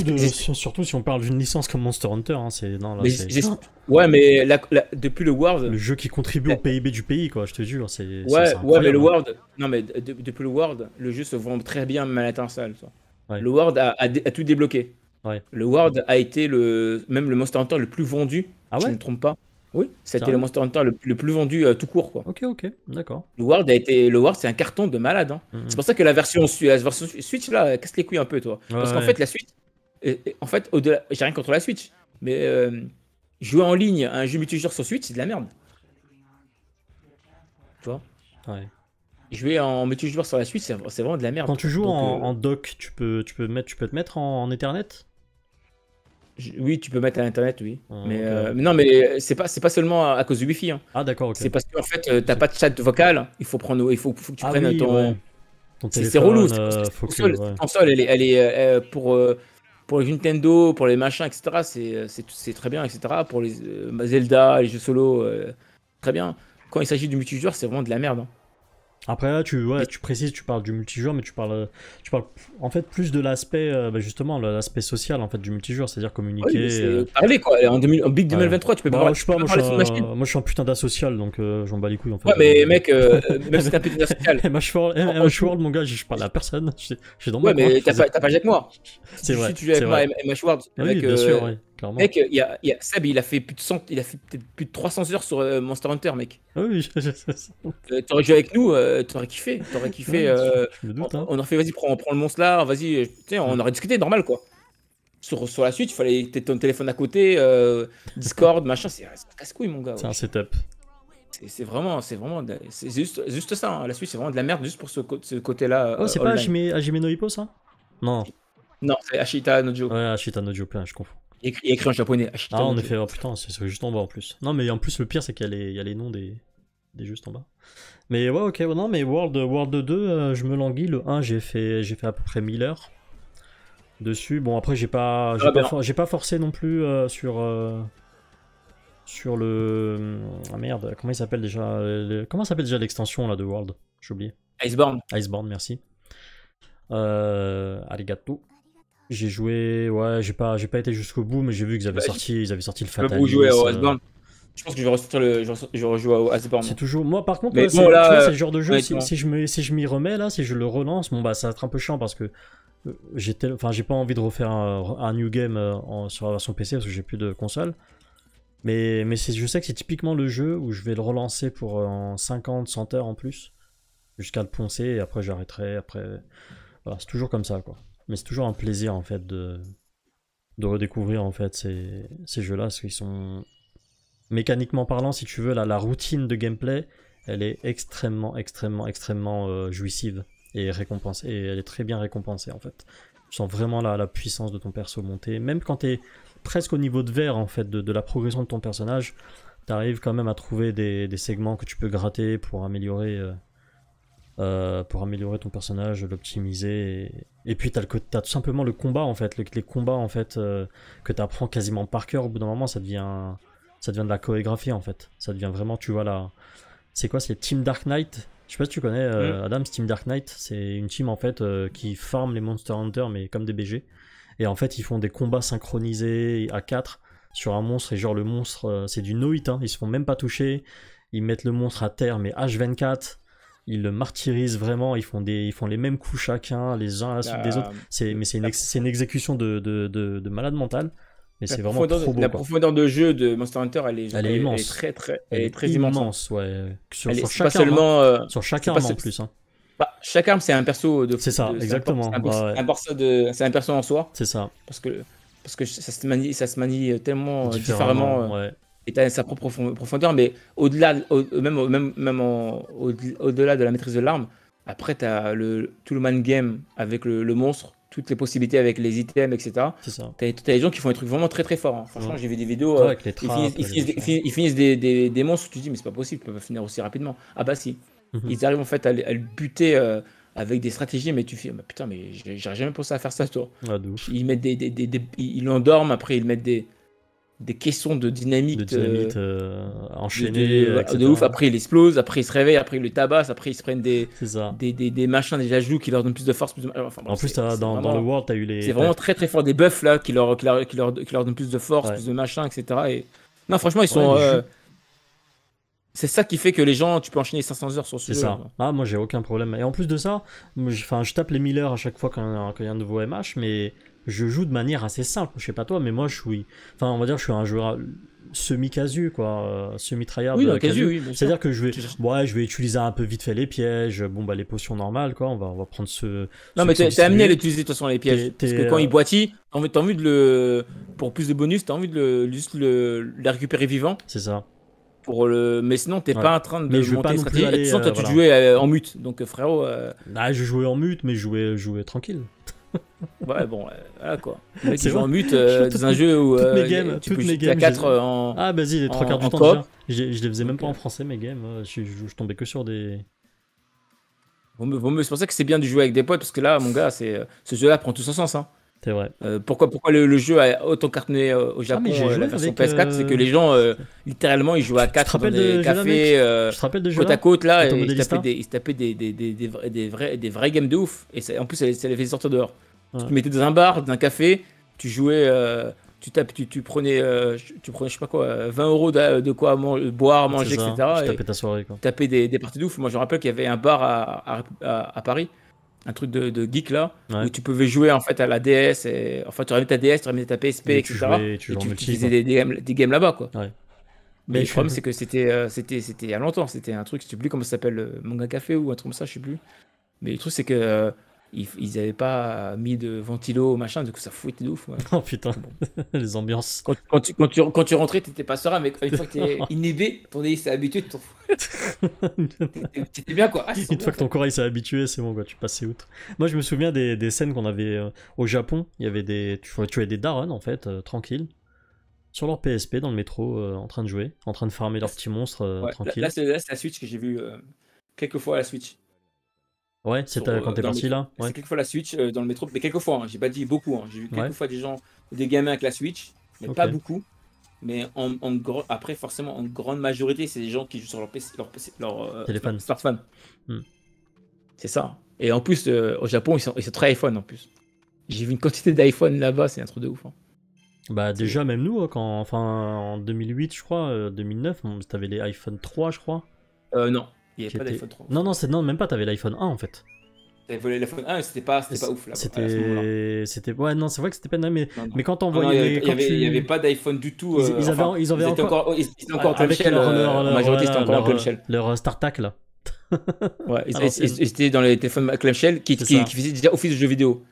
surtout si on parle d'une licence comme Monster Hunter, hein, c'est non Ouais, mais depuis le World. Le jeu qui contribue au PIB du pays, quoi. Je te jure, c'est. Ouais, ouais, mais le World. Non, mais depuis le World, le jeu se vend très bien mal seul. Ouais. Le World a, tout débloqué. Le World a été le même le Monster Hunter le plus vendu. Ah ouais. Je ne me trompe pas. Oui. C'était le Monster Hunter le, le plus vendu euh, tout court. Quoi. Ok, ok, d'accord. Le World, le c'est un carton de malade. Hein. Mm-hmm. C'est pour ça que la version, Switch, là, casse les couilles un peu, toi. Parce qu'en fait, la suite, en fait, au-delà, j'ai rien contre la Switch, mais euh, jouer en ligne un jeu multijoueur sur Switch, c'est de la merde. Tu vois Ouais. Jouer en multijoueur sur la Switch, c'est vraiment de la merde. Quand tu joues en, doc, euh, dock, tu peux, tu, peux mettre, tu peux te mettre en, en Ethernet oui, tu peux mettre à Internet, oui. Ah, mais, euh, mais, non, mais euh, c'est pas c'est pas seulement à, cause du wifi, hein. Ah d'accord. ok. C'est parce qu'en fait, euh, t'as pas de chat vocal. Il faut prendre, il faut, que tu ah prennes ton. c'est relou. console, elle est, elle est pour pour les Nintendo, pour les machins, etc. C'est très bien, etc. Pour les Zelda, les jeux solo, très bien. Quand il s'agit du multijoueur, c'est vraiment de la merde. Hein. Après là, tu, précises, tu parles du multijoueur, mais tu parles, euh, tu parles en fait plus de l'aspect, euh, bah, justement, l'aspect social en fait du multijoueur, c'est-à-dire communiquer. Oui, euh, quoi, en, Big 2023, tu peux pas. moi, je suis, un, putain d'asocial, donc j'en bats les couilles en fait. Ouais, mais mec, même si t'as plus putain d'asocial. MH World, eh, eh, mon gars, je parle à personne, j'ai dans Ouais, mais t'as pas, joué avec moi. C'est vrai. Si tu joues avec moi, MH World, oui, bien sûr, Mec, il y a, y a, Seb, il a fait plus de 100, il a fait plus de 300 heures sur euh, Monster Hunter, mec. Ah oui, euh, T'aurais joué avec nous, euh, t'aurais kiffé, t'aurais kiffé. Hein. on, aurait fait, vas-y, prends, prend le monstre là, vas-y, on aurait discuté, normal quoi. Sur, sur la suite, il fallait que ton téléphone à côté, Discord, machin, c'est casse-couille, mon gars. C'est un setup. C'est vraiment, c'est vraiment, c'est juste, juste ça. Hein, la suite, c'est vraiment de la merde juste pour ce, ce côté-là. Oh, c'est pas Hajime, no Hippo, ça Non. Non, c'est Ashita Nojo. Ouais, Ashita Nojo, plein, je confonds écrit, en japonais. Ah, ah effet oh, putain, c'est juste en bas en plus. Non, mais en plus, le pire, c'est qu'il y, y, a les noms des, des juste en bas. Mais ouais, ok, non, mais World, World 2, euh, je me languis. Le 1, j'ai fait, fait à peu près 1000 heures dessus. Bon, après, j'ai pas, j'ai pas, pas, forcé non plus euh, sur. Euh, sur le. Ah merde, comment il s'appelle déjà le... Comment s'appelle déjà l'extension là de World J'ai oublié. Iceborne. Iceborne, merci. Euh, arigato. J'ai joué, ouais, j'ai pas, j'ai pas été jusqu'au bout, mais j'ai vu qu'ils avaient bah, sorti, ils avaient sorti le Fatal. Je euh, euh. Je pense que je vais ressortir le, je rejouer à Osborne C'est toujours, moi par contre, euh, c'est le genre de jeu. Si, je me, si je m'y remets là, si je le relance, bon bah ça va être un peu chiant parce que j'étais, enfin j'ai pas envie de refaire un, new game en, sur la version PC parce que j'ai plus de console. Mais, mais je sais que c'est typiquement le jeu où je vais le relancer pour en 50, 100 heures en plus jusqu'à le poncer et après j'arrêterai. Après, voilà, c'est toujours comme ça quoi. Mais c'est toujours un plaisir en fait de, de redécouvrir en fait ces, jeux-là, parce qu'ils sont mécaniquement parlant, si tu veux, là, la routine de gameplay, elle est extrêmement, extrêmement, extrêmement euh, jouissive et récompensée. Et elle est très bien récompensée en fait. Tu sens vraiment la, la puissance de ton perso monter. Même quand tu es presque au niveau de verre en fait de, la progression de ton personnage, tu arrives quand même à trouver des, segments que tu peux gratter pour améliorer. Euh, euh, pour améliorer ton personnage, l'optimiser. Et... puis t'as, as tout simplement le combat en fait, les combats en fait euh, que t'apprends quasiment par cœur. Au bout d'un moment, ça devient, ça devient de la chorégraphie en fait. Ça devient vraiment, tu vois là, c'est quoi, c'est Team Dark Knight. Je sais pas si tu connais euh, mm. Adam, Team Dark Knight. C'est une team en fait qui farm les Monster Hunter mais comme des BG. Et en fait, ils font des combats synchronisés à 4 sur un monstre et genre le monstre, c'est du no hit. Hein. Ils se font même pas toucher. Ils mettent le monstre à terre mais H24 ils le martyrisent vraiment, ils font, des, ils font les mêmes coups chacun, les uns à la des autres. C'est, mais c'est une, ex, une, exécution de, de, de, de malade mental. Mais c'est vraiment trop beau, La profondeur de jeu de Monster Hunter, elle est, elle est immense. très, très, elle, elle est très hein. immense. ouais. Sur, elle est, sur chaque pas hein. seulement, euh, sur chaque arme en plus. Hein. Bah, chaque c'est un perso de. C'est ça, exactement. un, perso, de, ouais. un, perso de, un perso en soi. C'est ça. Parce que, parce que ça, se manie, ça se manie tellement euh, différemment. différemment euh, ouais tu à sa propre profondeur, mais au-delà, même, même, même au-delà de la maîtrise de l'arme, après, tu as le, tout le man game avec le, monstre, toutes les possibilités avec les items, etc. C'est Tu as, des gens qui font des trucs vraiment très très forts. Hein. Franchement, j'ai vu des vidéos. ils, finissent, des, des, des monstres, tu te dis, mais c'est pas possible, ils peuvent finir aussi rapidement. Ah bah si. Mhm. Ils arrivent en fait à, le buter. Euh, avec des stratégies, mais tu fais, putain, mais j'aurais jamais pensé à faire ça, toi. ils mettent ils l'endorment, après ils mettent des, des caissons de dynamique de dynamite euh, euh, de, euh, ouf. Après, il explose, après, il se réveille, après, il le tabasse, après, ils se prennent des, des, des, des, machins, des ajouts qui leur donnent plus de force. Plus de... en plus, dans, le World, tu as eu les. C'est vraiment très très fort, des buffs là qui leur, qui leur, qui leur, donnent plus de force, plus de machin, etc. Et... Non, franchement, ils sont. C'est ça qui fait que les gens, tu peux enchaîner 500 heures sur ce jeu. C'est ça. Ah, moi, j'ai aucun problème. Et en plus de ça, je, je tape les 1000 heures à chaque fois qu'il y a un nouveau MH, mais je joue de manière assez simple. Je sais pas toi, mais moi, je suis. Enfin, on va dire, je suis un joueur semi-casu, quoi. Euh, semi-tryhard. Oui, casu. C'est-à-dire que je vais, ouais, je vais utiliser un peu vite fait les pièges. Bon, bah, les potions normales, quoi. On va, on va prendre ce. Non, mais t'es amené à l'utiliser, de toute façon, les pièges. Parce que quand il euh, boitille, t'as envie, de le. Pour plus de bonus, t'as envie de le, juste le, récupérer vivant. C'est ça. Pour le... mais sinon t'es pas en train de mais je monter stratégie aller, et euh, tu jouais en mute donc frérot euh... Bah, je jouais en mute mais je jouais, jouais tranquille ouais, bon, euh, voilà quoi. c'est qui en mute euh, un jeu où. Toutes mes euh, games, tu toutes mes games. 4 en. Ah, vas-y, les trois quarts du temps. Je, je les faisais même pas en français, mes games. Je, je, tombais que sur des. Vaut mieux, c'est pour ça que c'est bien de jouer avec des potes, parce que là, mon gars, c'est ce jeu-là prend tout son sens. Hein. C'est vrai. Euh, pourquoi pourquoi le, jeu a autant cartonné euh, au ah, Japon euh, PS4 C'est que les gens, littéralement, ils jouaient à 4 dans des cafés, de côte à côte, là, et ils, se tapaient des, des, des, des, vrais, des, vrais, games de ouf. Et en plus, ça, les faisait sortir dehors. Tu te mettais dans un bar, dans un café, tu jouais. Tu, tapes, tu, tu, prenais, tu prenais, je sais pas quoi, 20 euros de, quoi boire, manger, etc. Tu tapais ta soirée. Tu tapais des, des parties de ouf. Moi, je me rappelle qu'il y avait un bar à, à Paris un truc de, geek là, où tu pouvais jouer en fait à la DS, et, enfin tu ramenais ta DS, tu ramenais ta PSP, et etc. Tu tu, utilisais des, games, là-bas quoi. Mais, le problème c'est que c'était euh, c'était c'était il y a longtemps, c'était un truc, je sais plus comment ça s'appelle, Manga Café ou un truc comme ça, je sais plus. Mais le truc c'est que euh, ils avaient pas mis de ventilo, machin, du coup ça foutait de ouf. Oh putain, les ambiances. Quand, tu, quand, tu, rentrais, t'étais pas serein, mais une fois que t'es inhibé, ton nez s'est habitué, t'en bien quoi. Ah, une fois que ton corps s'est habitué, c'est bon quoi, tu passais outre. Moi je me souviens des, des scènes qu'on avait euh, au Japon, il y avait des. Tu, avais des darons en fait, euh, tranquille, sur leur PSP dans le métro euh, en train de jouer, en train de farmer leurs petits monstres tranquille. Là, c'est la Switch que j'ai vu quelques fois à la Switch. Ouais, c'est euh, quand t'es parti là. C'est quelquefois la Switch euh, dans le métro, mais quelquefois, hein, j'ai pas dit beaucoup. Hein. j'ai vu quelquefois fois des gens, des gamins avec la Switch, mais pas beaucoup. Mais en, après, forcément, en grande majorité, c'est des gens qui jouent sur leur, euh, téléphone, smartphone. Hmm. C'est ça. Et en plus, au Japon, ils sont, ils très iPhone en plus. J'ai vu une quantité d'iPhone là-bas, c'est un truc de ouf. Hein. Bah déjà, même nous, quand, enfin, en 2008, je crois, 2009, t'avais les iPhone 3, je crois. Euh, non, il n'y avait pas d'iPhone 3. Non, non, c'est... non, même pas, t'avais l'iPhone 1 en fait. T'avais volé l'iPhone 1 c'était pas, c'était pas ouf là. C'était. C'était. Ouais, non, c'est vrai que c'était pas. Mais, mais quand on voyait. Il n'y avait pas d'iPhone du tout. Ils, euh, avaient, ils avaient encore. Ils étaient encore Avec leur, euh, leur, leur, encore euh, leur StarTac là. ouais, ils, étaient dans les téléphones clamshell qui, qui, faisaient déjà office de jeux vidéo.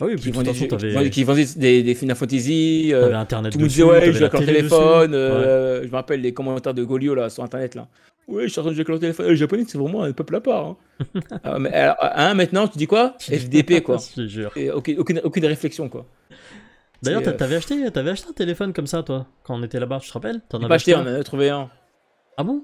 Ah oui, qui vendaient, qui vendait des, des Final Fantasy, internet tout le monde disait ouais, avec leur téléphone, je me rappelle les commentaires de Golio là sur internet là. Oui, je suis en train de téléphone. Les euh, Japonais, c'est vraiment un peuple à part. Hein. Ah, mais, maintenant, tu dis quoi FDP, quoi. je te jure. aucune, aucune, réflexion, quoi. D'ailleurs, t'avais euh, acheté, acheté un téléphone comme ça, toi, quand on était là-bas, tu te rappelles T'en avais acheté, un... on en trouvé un. Ah bon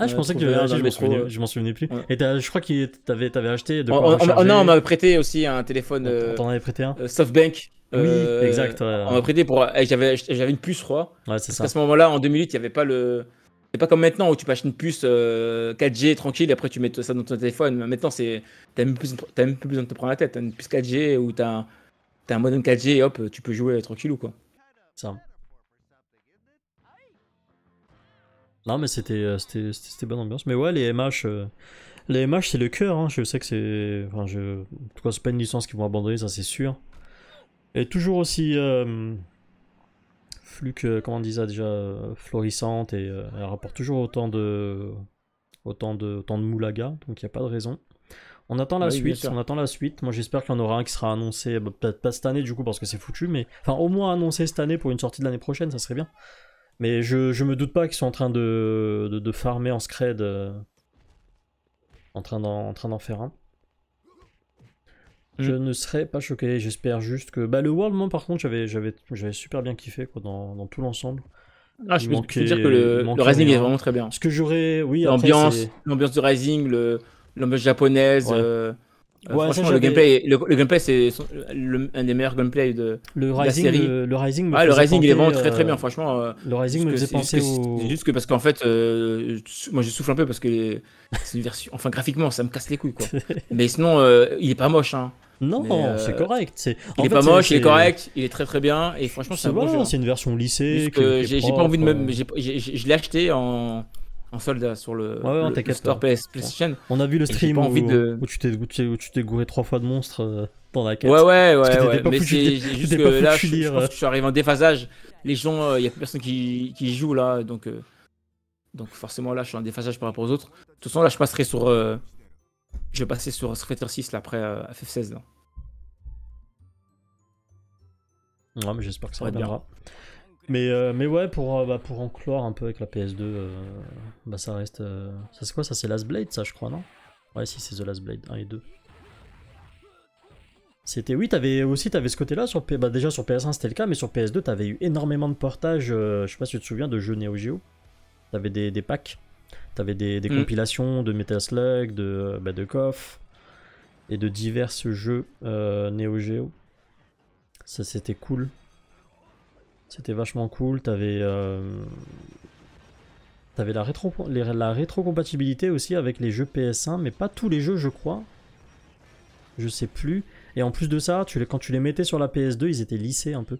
ah, je pensais que tu avais acheté, je m'en souvenais, plus. Et je crois que t'avais avais acheté. De non, on m'avait prêté aussi un téléphone. T'en euh, avais prêté un SoftBank. Oui, exact. on m'a prêté pour. Eh, j'avais une puce, je crois. Ouais, c'est ça. ce moment-là, en 2008, il n'y avait pas le. C'est pas comme maintenant où tu pâches une puce 4G tranquille et après tu mets ça dans ton téléphone. Maintenant, c'est t'as même, plus, besoin de te prendre la tête. une puce 4G ou t'as un, modem 4G et hop, tu peux jouer tranquille ou quoi. Ça. Non, mais euh, c'était bonne ambiance. Mais ouais, les MH, euh, les MH c'est le cœur. Hein. Je sais que c'est. Enfin, je... En tout cas, c'est pas une licence qu'ils vont abandonner, ça c'est sûr. Et toujours aussi. Euh, que, comment on disait déjà, euh, florissante et euh, elle rapporte toujours autant de, autant de, autant de moulaga, donc il n'y a pas de raison. On attend la suite, on attend la suite. Moi j'espère qu'il y en aura un qui sera annoncé, bah, peut-être pas cette année du coup parce que c'est foutu, mais enfin au moins annoncé cette année pour une sortie de l'année prochaine, ça serait bien. Mais je, je me doute pas qu'ils sont en train de, de, farmer en scred, euh, en train d'en faire un. Je mm. ne serais pas choqué, j'espère juste que. Bah, le World, moi, par contre, j'avais, j'avais, j'avais super bien kiffé quoi, dans, dans tout l'ensemble. Ah, je veux peux dire que le, Rising est vraiment très bien. Ce que j'aurais. Oui, l'ambiance, l'ambiance du Rising, l'ambiance japonaise. Euh, franchement, le gameplay, le, gameplay c'est un des meilleurs gameplay de, la série. Le, le Rising, me ah, le Rising il est vraiment très très euh, bien, franchement. Euh, le Rising me faisait penser au... Juste que parce qu'en fait, moi je souffle un peu parce que c'est une version. Enfin, graphiquement, ça me casse les couilles quoi. Mais sinon, il est pas moche, hein. Non, euh, c'est correct. Il est pas moche, il est correct, il est très très bien. Et franchement, c'est, bon C'est une version lycée. Que, j'ai, pas envie de me. je l'ai acheté en, en soldat sur le, store PS, PlayStation. On a vu le stream où, tu t'es, où tu, t'es, gouré trois fois de monstres euh, dans la quête. Ouais, ouais, ouais. ouais. Mais c'est juste que là, euh. je, suis arrivé en déphasage. Les gens, il y a plus personne qui, qui joue là. Donc, donc forcément, là, je suis en déphasage par rapport aux autres. De toute façon, là, je passerai sur je vais passer sur Street 6 là, après euh, FF16. Là. Ouais, mais j'espère que ça, reviendra. Mais, euh, mais ouais, pour, euh, bah, pour en clore un peu avec la PS2, bah, ça reste. Ça c'est quoi Ça c'est Last Blade, ça je crois, non Ouais, si c'est The Last Blade 1 et 2. C'était oui, t'avais aussi t'avais ce côté-là sur bah, déjà sur PS1 c'était le cas, mais sur PS2 t'avais eu énormément de portages. je sais pas si tu te souviens de jeux Neo Geo. T'avais des, des packs T'avais des, des mm. compilations de Metal Slug, de, euh, bah, de et de divers jeux euh, Neo Geo. Ça c'était cool. C'était vachement cool. T'avais euh, avais la, rétro, rétrocompatibilité aussi avec les jeux PS1, mais pas tous les jeux je crois. Je sais plus. Et en plus de ça, quand tu les mettais sur la PS2, ils étaient lissés un peu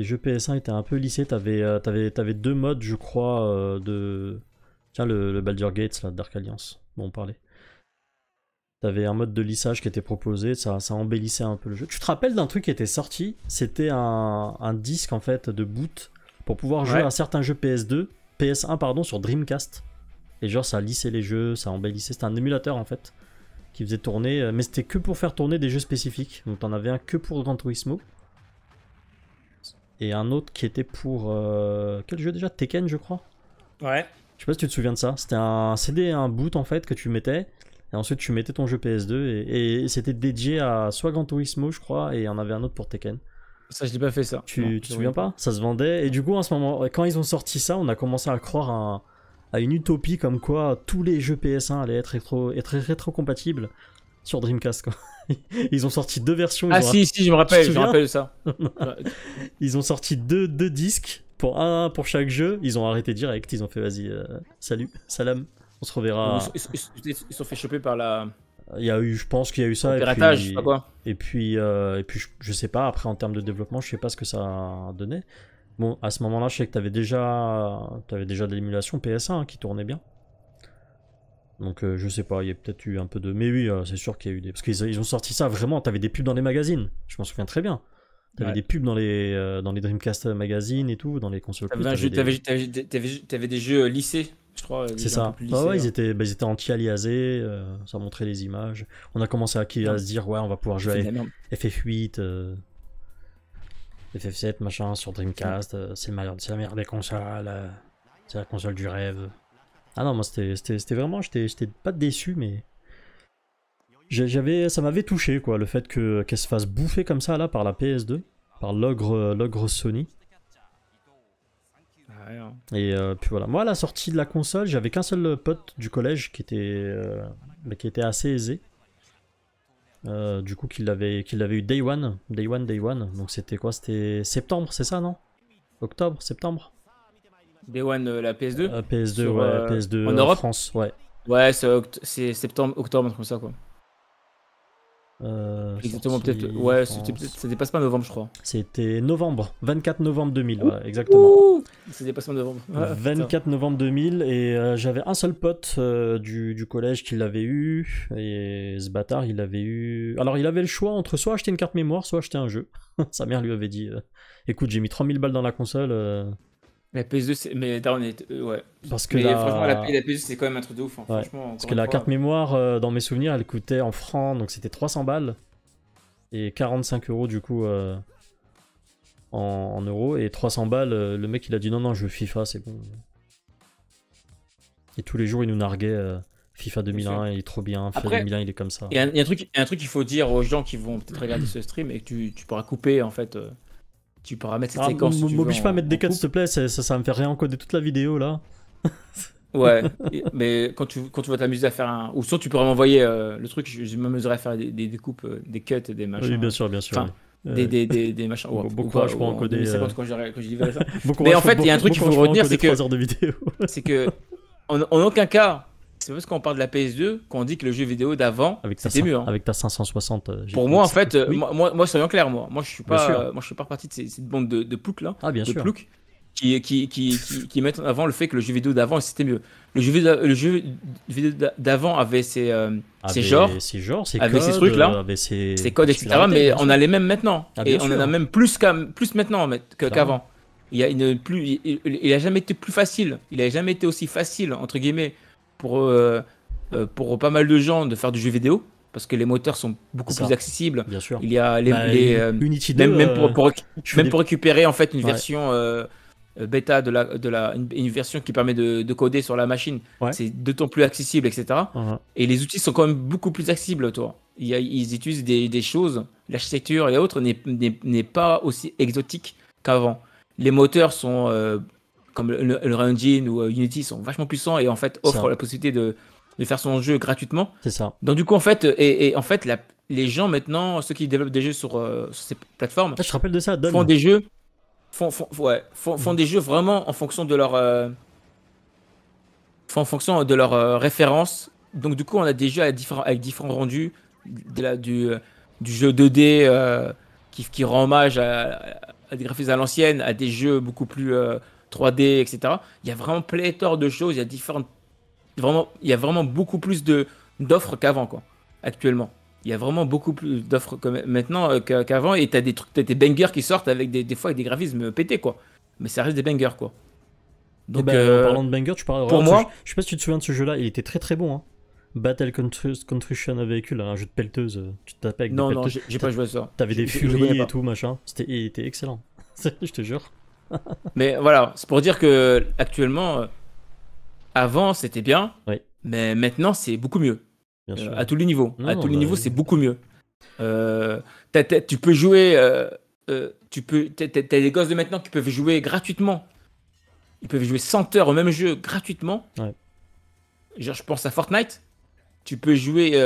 les jeux PS1 étaient un peu lissés. T'avais euh, deux modes, je crois, euh, de. Tiens, le, le Baldur Gates, la Dark Alliance, dont on parlait. T'avais un mode de lissage qui était proposé, ça, ça embellissait un peu le jeu. Tu te rappelles d'un truc qui était sorti C'était un, disque, en fait, de boot pour pouvoir jouer à certains jeux PS2, PS1, pardon, sur Dreamcast. Et genre, ça lissait les jeux, ça embellissait. C'était un émulateur, en fait, qui faisait tourner. Euh, mais c'était que pour faire tourner des jeux spécifiques. Donc, t'en avais un que pour Gran Turismo et un autre qui était pour. Euh, quel jeu déjà Tekken, je crois Ouais. Je sais pas si tu te souviens de ça. C'était un CD, un boot en fait que tu mettais. Et ensuite, tu mettais ton jeu PS2 et, c'était dédié à soit Gran je crois, et on avait un autre pour Tekken. Ça, je pas fait ça. Tu, te souviens pas Ça se vendait. Et du coup, en ce moment, quand ils ont sorti ça, on a commencé à croire à, une utopie comme quoi tous les jeux PS1 allaient être rétro, être rétro-compatibles sur Dreamcast. Quoi. ils ont sorti deux versions. Ah si, si, je me rappelle, je rappelle ça. ils ont sorti deux, deux disques pour un pour chaque jeu. Ils ont arrêté direct. Ils ont fait vas-y, euh, salut, salam, on se reverra. Ils sont, sont fait choper par la. Il y a eu, je pense qu'il y a eu ça. Et euh, puis, je sais et puis, je, sais pas. Après, en termes de développement, je sais pas ce que ça donnait. donné. Bon, à ce moment-là, je sais que t'avais déjà, avais déjà de l'émulation PS1 hein, qui tournait bien. Donc euh, je sais pas, il y a peut-être eu un peu de. Mais oui, euh, c'est sûr qu'il y a eu des. Parce qu'ils ils ont sorti ça vraiment, t'avais des pubs dans les magazines, je m'en souviens très bien. T'avais des pubs dans les, euh, dans les Dreamcast magazines et tout, dans les consoles. T'avais des... jeux lycées, je crois. C'est ça. ouais, ils hein. étaient, bah, ils étaient anti-aliasés, ça montrait les images. On a commencé à, à se dire, ouais, on va pouvoir jouer à FF8. FF7, machin, sur Dreamcast, c'est la meilleure des consoles, c'est la console du rêve. Ah non, moi c'était vraiment, j'étais pas déçu, mais j'avais, ça m'avait touché quoi, le fait que qu'elle se fasse bouffer comme ça là par la PS2, par l'ogre, l'ogre Sony. Ah hein. Et euh, puis voilà. Moi, à la sortie de la console, j'avais qu'un seul pote du collège qui était, euh, qui était assez aisé. Euh, du coup, qu'il l'avait eu day one, day one, day one. Donc c'était quoi C'était septembre, c'est ça, non Octobre, septembre Day One, euh, la PS2 La PS2, ouais, euh, PS2 en euh, France, ouais. Ouais, c'est septembre, octobre, comme ça, quoi. exactement, peut-être. Ouais, ça dépasse pas novembre, je crois. C'était novembre, 24 novembre 2000, exactement. ça dépasse pas novembre. 24 ah, novembre 2000, et j'avais un seul pote du, collège qui l'avait eu, et ce bâtard, il avait eu. Alors, il avait le choix entre soit acheter une carte mémoire, soit acheter un jeu. Sa mère lui avait dit Écoute, j'ai mis 3000 balles dans la console, la PS2, mais euh, ouais. Parce que la... la, PS2, c'est quand même un truc de ouf. Hein, Parce que la carte euh, mémoire, euh, dans mes souvenirs, elle coûtait en francs, donc c'était 300 balles. Et 45 euros, du coup, en... euros. Et 300 balles, le mec, il a dit non, non, je veux FIFA, c'est bon. Et tous les jours, il nous narguait. FIFA 2001, il est trop bien. FIFA 2001, il est comme ça. Il y, a un truc, un truc qu'il faut dire aux gens qui vont peut-être regarder ce stream et que tu, tu pourras couper en fait tu pourras mettre cette ah, séquence. M'oblige pas à mettre des cuts, s'il te plaît, ça, ça, ça va me fait réencoder toute la vidéo là. ouais, mais quand tu, quand tu vas t'amuser à faire un. Ou soit tu pourrais m'envoyer euh, le truc, je, je m'amuserais à faire des, des, découpes, euh, des cuts, des machins. Oui, bien sûr, bien sûr. Euh, des, des, des, des, machins. Pourquoi beaucoup courage pour encoder. C'est quand j'ai mais en fait, il y a un truc qu'il faut retenir c'est que. C'est que, en aucun cas, c'est parce qu'on parle de la PS2 qu'on dit que le jeu vidéo d'avant c'était mieux. Avec ta 560. Hein. Euh, Pour moi, en fait, euh, moi, moi, soyons clairs, moi, moi, je suis pas, euh, moi, je suis pas partie de cette bande de, de ploucs là, ah, bien de sûr. qui, qui, qui, qui, mettent en avant le fait que le jeu vidéo d'avant c'était mieux. Le jeu vidéo, le jeu vidéo d'avant avait ses, ses genres, ses genres, avec ses trucs là, avec ses, codes, etc. Mais on a les mêmes maintenant, ah, et on en a même plus plus maintenant qu'avant. il a plus, il a jamais été plus facile, il a jamais été aussi facile entre guillemets pour, euh, euh, pour pas mal de gens de faire du jeu vidéo parce que les moteurs sont beaucoup plus accessibles. Bien sûr. Il y a les, bah, euh, Unity même, pour, même pour, récupérer en fait une version bêta de la, de la une, version qui permet de, coder sur la machine. c'est C'est d'autant plus accessible, etc. Uh-huh. Et les outils sont quand même beaucoup plus accessibles, toi. ils utilisent des, des choses, l'architecture et autres n'est pas aussi exotique qu'avant. Les moteurs sont comme le, ou euh, Unity sont vachement puissants et en fait offrent la possibilité de, faire son jeu gratuitement. C'est ça. Donc du coup en fait et, en fait les gens maintenant ceux qui développent des jeux sur, euh, ces plateformes. Ah, font des jeux font, des jeux vraiment en fonction de leur euh, en fonction de leur référence. Donc du coup on a des jeux avec différents rendus de la, du du jeu 2D qui, rend hommage à, à des graphismes à l'ancienne à des jeux beaucoup plus 3D, etc. Il y a vraiment pléthore de choses, il y a différentes. Vraiment, il y a vraiment beaucoup plus de d'offres qu'avant, quoi, actuellement. Il y a vraiment beaucoup plus d'offres maintenant euh, qu'avant, et t'as des trucs, des bangers qui sortent avec des, des fois avec des graphismes pétés, quoi. Mais ça reste des bangers, quoi. Eh Donc, ben, en euh, parlant de bangers, tu parles. Pour moi, je sais pas si tu te souviens de ce jeu-là, il était très très bon. Hein. Battle Construction véhicule, un jeu de pelleteuse. Euh, tu tapais avec non, des Non, j'ai pas joué à ça. T'avais des furies et tout, machin. C'était, il était excellent. je te jure. mais voilà, c'est pour dire que actuellement, euh, avant c'était bien, mais maintenant c'est beaucoup mieux. Euh, à tous les niveaux. à tous les bah niveaux, c'est beaucoup mieux. Euh, tu peux jouer. tu peux, t'as des gosses de maintenant qui peuvent jouer gratuitement. Ils peuvent jouer 100 heures au même jeu gratuitement. Genre, je pense à Fortnite. Tu peux jouer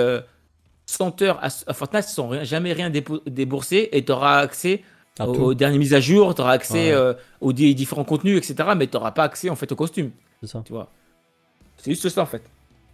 100 heures à, Fortnite sans jamais rien débourser et tu auras accès aux, dernières mises à jour, tu auras accès euh, aux différents contenus, etc. Mais tu n'auras pas accès en fait aux costumes. C'est ça. Tu vois. C'est juste ça en fait.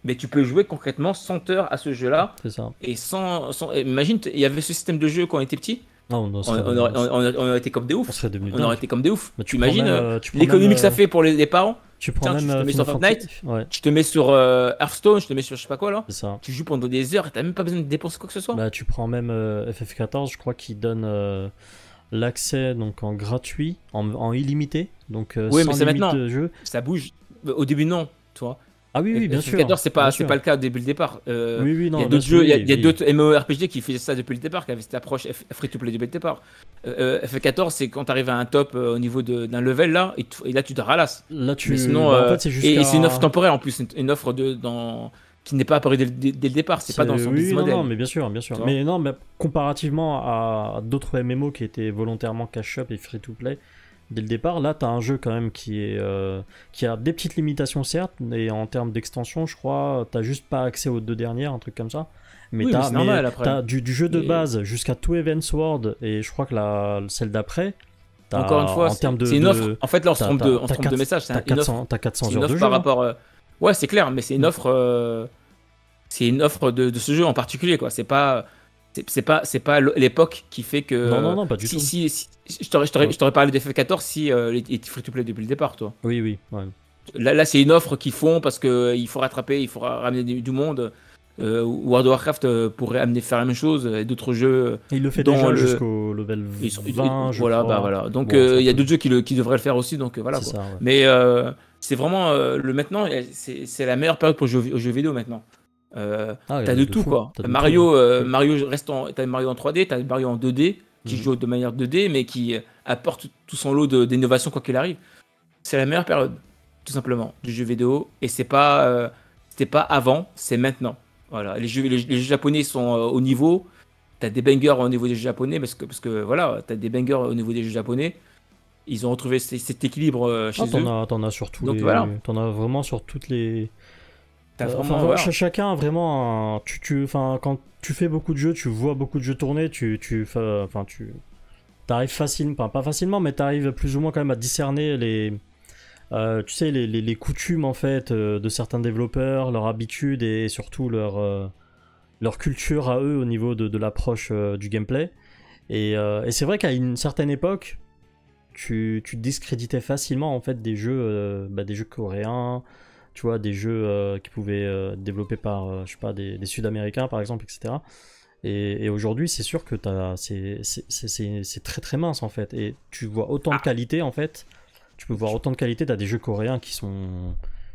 Mais tu peux jouer concrètement 100 heures à ce jeu-là. C'est ça. Et sans, imagine, il y avait ce système de jeu quand on était petit. Non, on, on, aurait, été comme des oufs. On, aurait été comme des oufs. tu imagines euh, euh, l'économie que ça fait pour les, parents tu prends même, tu te mets sur Fortnite, tu te mets sur Hearthstone, je te mets sur je sais pas quoi là. Ça. Tu joues pendant des heures et t'as même pas besoin de dépenser quoi que ce soit. Bah, tu prends même FF14, je crois, qui donne l'accès donc en gratuit, en, illimité, donc euh, oui, mais c'est maintenant. jeu. Ça bouge. Euh, au début non, toi. Ah oui, oui bien sûr. c'est pas c'est pas le cas au début le départ. Euh, il y a d'autres jeux, y a, MMORPG qui faisaient ça depuis le départ, qui avaient cette approche free to play depuis le départ. F14, c'est quand tu arrives à un top au niveau d'un level là, et, là tu te ralasses. Là tu. sinon, bah, c'est et, c'est une offre temporaire en plus, une, une offre de dans qui n'est pas apparu dès, le départ. C'est pas dans son oui, mais bien sûr, bien sûr. Mais non, mais comparativement à d'autres MMO qui étaient volontairement cash up et free to play dès le départ, là, tu as un jeu quand même qui est euh, qui a des petites limitations certes, mais en termes d'extension, je crois, t'as juste pas accès aux deux dernières, un truc comme ça. Mais t'as du, jeu de base jusqu'à tout Events World et je crois que la, celle d'après. Encore une fois, en c'est une offre. En fait, leur trompe de, message, T'as 400, 400 heures de jeu, par hein. rapport. Euh, Ouais, c'est clair, mais c'est une mm. offre, euh, c'est une offre de, ce jeu en particulier, quoi. C'est pas, c'est pas, c'est pas l'époque qui fait que. Non, non, non, pas du tout. je t'aurais parlé d'FF14 si euh, il était free depuis le départ, toi. Oui, oui. Ouais. Là, là c'est une offre qu'ils font parce que euh, il faut rattraper, il faut ramener du, monde. Euh, World of Warcraft pourrait amener faire la même chose et d'autres jeux. il le fait déjà le... jusqu'au level 20. voilà, Bah, voilà. Donc il y a d'autres jeux qui, le, qui, devraient le faire aussi. Donc voilà. Quoi. Ça, Mais c'est vraiment euh, le maintenant, c'est la meilleure période pour jouer aux jeux vidéo maintenant. Euh, ah, t'as de, tout quoi. Mario, euh, Mario reste en, Mario en 3D, t'as Mario en 2D qui mhm. joue de manière 2D mais qui apporte tout son lot d'innovation quoi qu'il arrive. C'est la meilleure période, tout simplement, du jeu vidéo et c'est pas, pas avant, c'est maintenant. Voilà, les jeux, les, japonais sont au niveau. T'as des bangers au niveau des jeux japonais parce que parce que voilà, t'as des bangers au niveau des jeux japonais ils ont retrouvé cet équilibre euh, chez eux. As, as surtout Donc, les... as vraiment sur toutes les. chacun a vraiment un... tu, tu... quand tu fais beaucoup de jeux, tu vois beaucoup de jeux tourner, tu, enfin, tu arrives facilement, pas pas facilement, mais tu arrives plus ou moins quand même à discerner les, euh, tu sais, les, coutumes en fait euh, de certains développeurs, leur habitude et surtout leur, leur culture à eux au niveau de, l'approche du gameplay. et c'est vrai qu'à une certaine époque, tu, discréditais facilement en fait des jeux, euh, bah, des jeux coréens, tu vois, des jeux euh, qui pouvaient euh, être développés par, je pas, des, Sud-Américains par exemple, etc. Et, aujourd'hui, c'est sûr que c'est très très mince en fait. Et tu vois autant de ah. qualité en fait. Tu peux voir autant de qualité. as des jeux coréens qui sont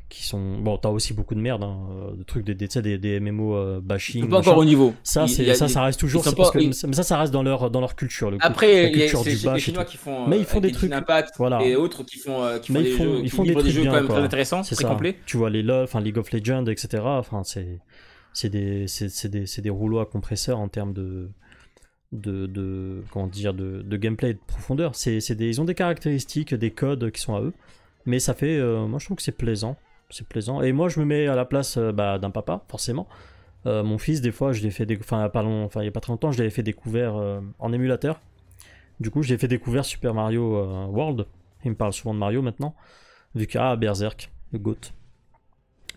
qui sont bon t'as aussi beaucoup de merde hein, euh, de trucs des des, des, MMO euh, bashing pas encore au niveau ça c'est ça ça reste toujours que, mais ça ça reste dans leur dans leur culture après il a, les chinois qui font euh, mais ils font des, trucs voilà. et autres qui font qui font, ils font, des jeux, des, trucs quand même très intéressants très complets tu vois les LoL enfin League of Legends etc enfin c'est c'est des c'est, des c'est des rouleaux à compresseur en termes de de, de comment dire de, de gameplay et de profondeur c'est des ils ont des caractéristiques des codes qui sont à eux mais ça fait moi je trouve que c'est plaisant c'est plaisant. Et moi, je me mets à la place euh, bah, d'un papa, forcément. Euh, mon fils, des fois, je l'ai fait, enfin, enfin, il n'y a pas très longtemps, je l'avais fait découvert euh, en émulateur. Du coup, j'ai fait découvert Super Mario World. Il me parle souvent de Mario maintenant. Vu ah, Berserk, le GOAT.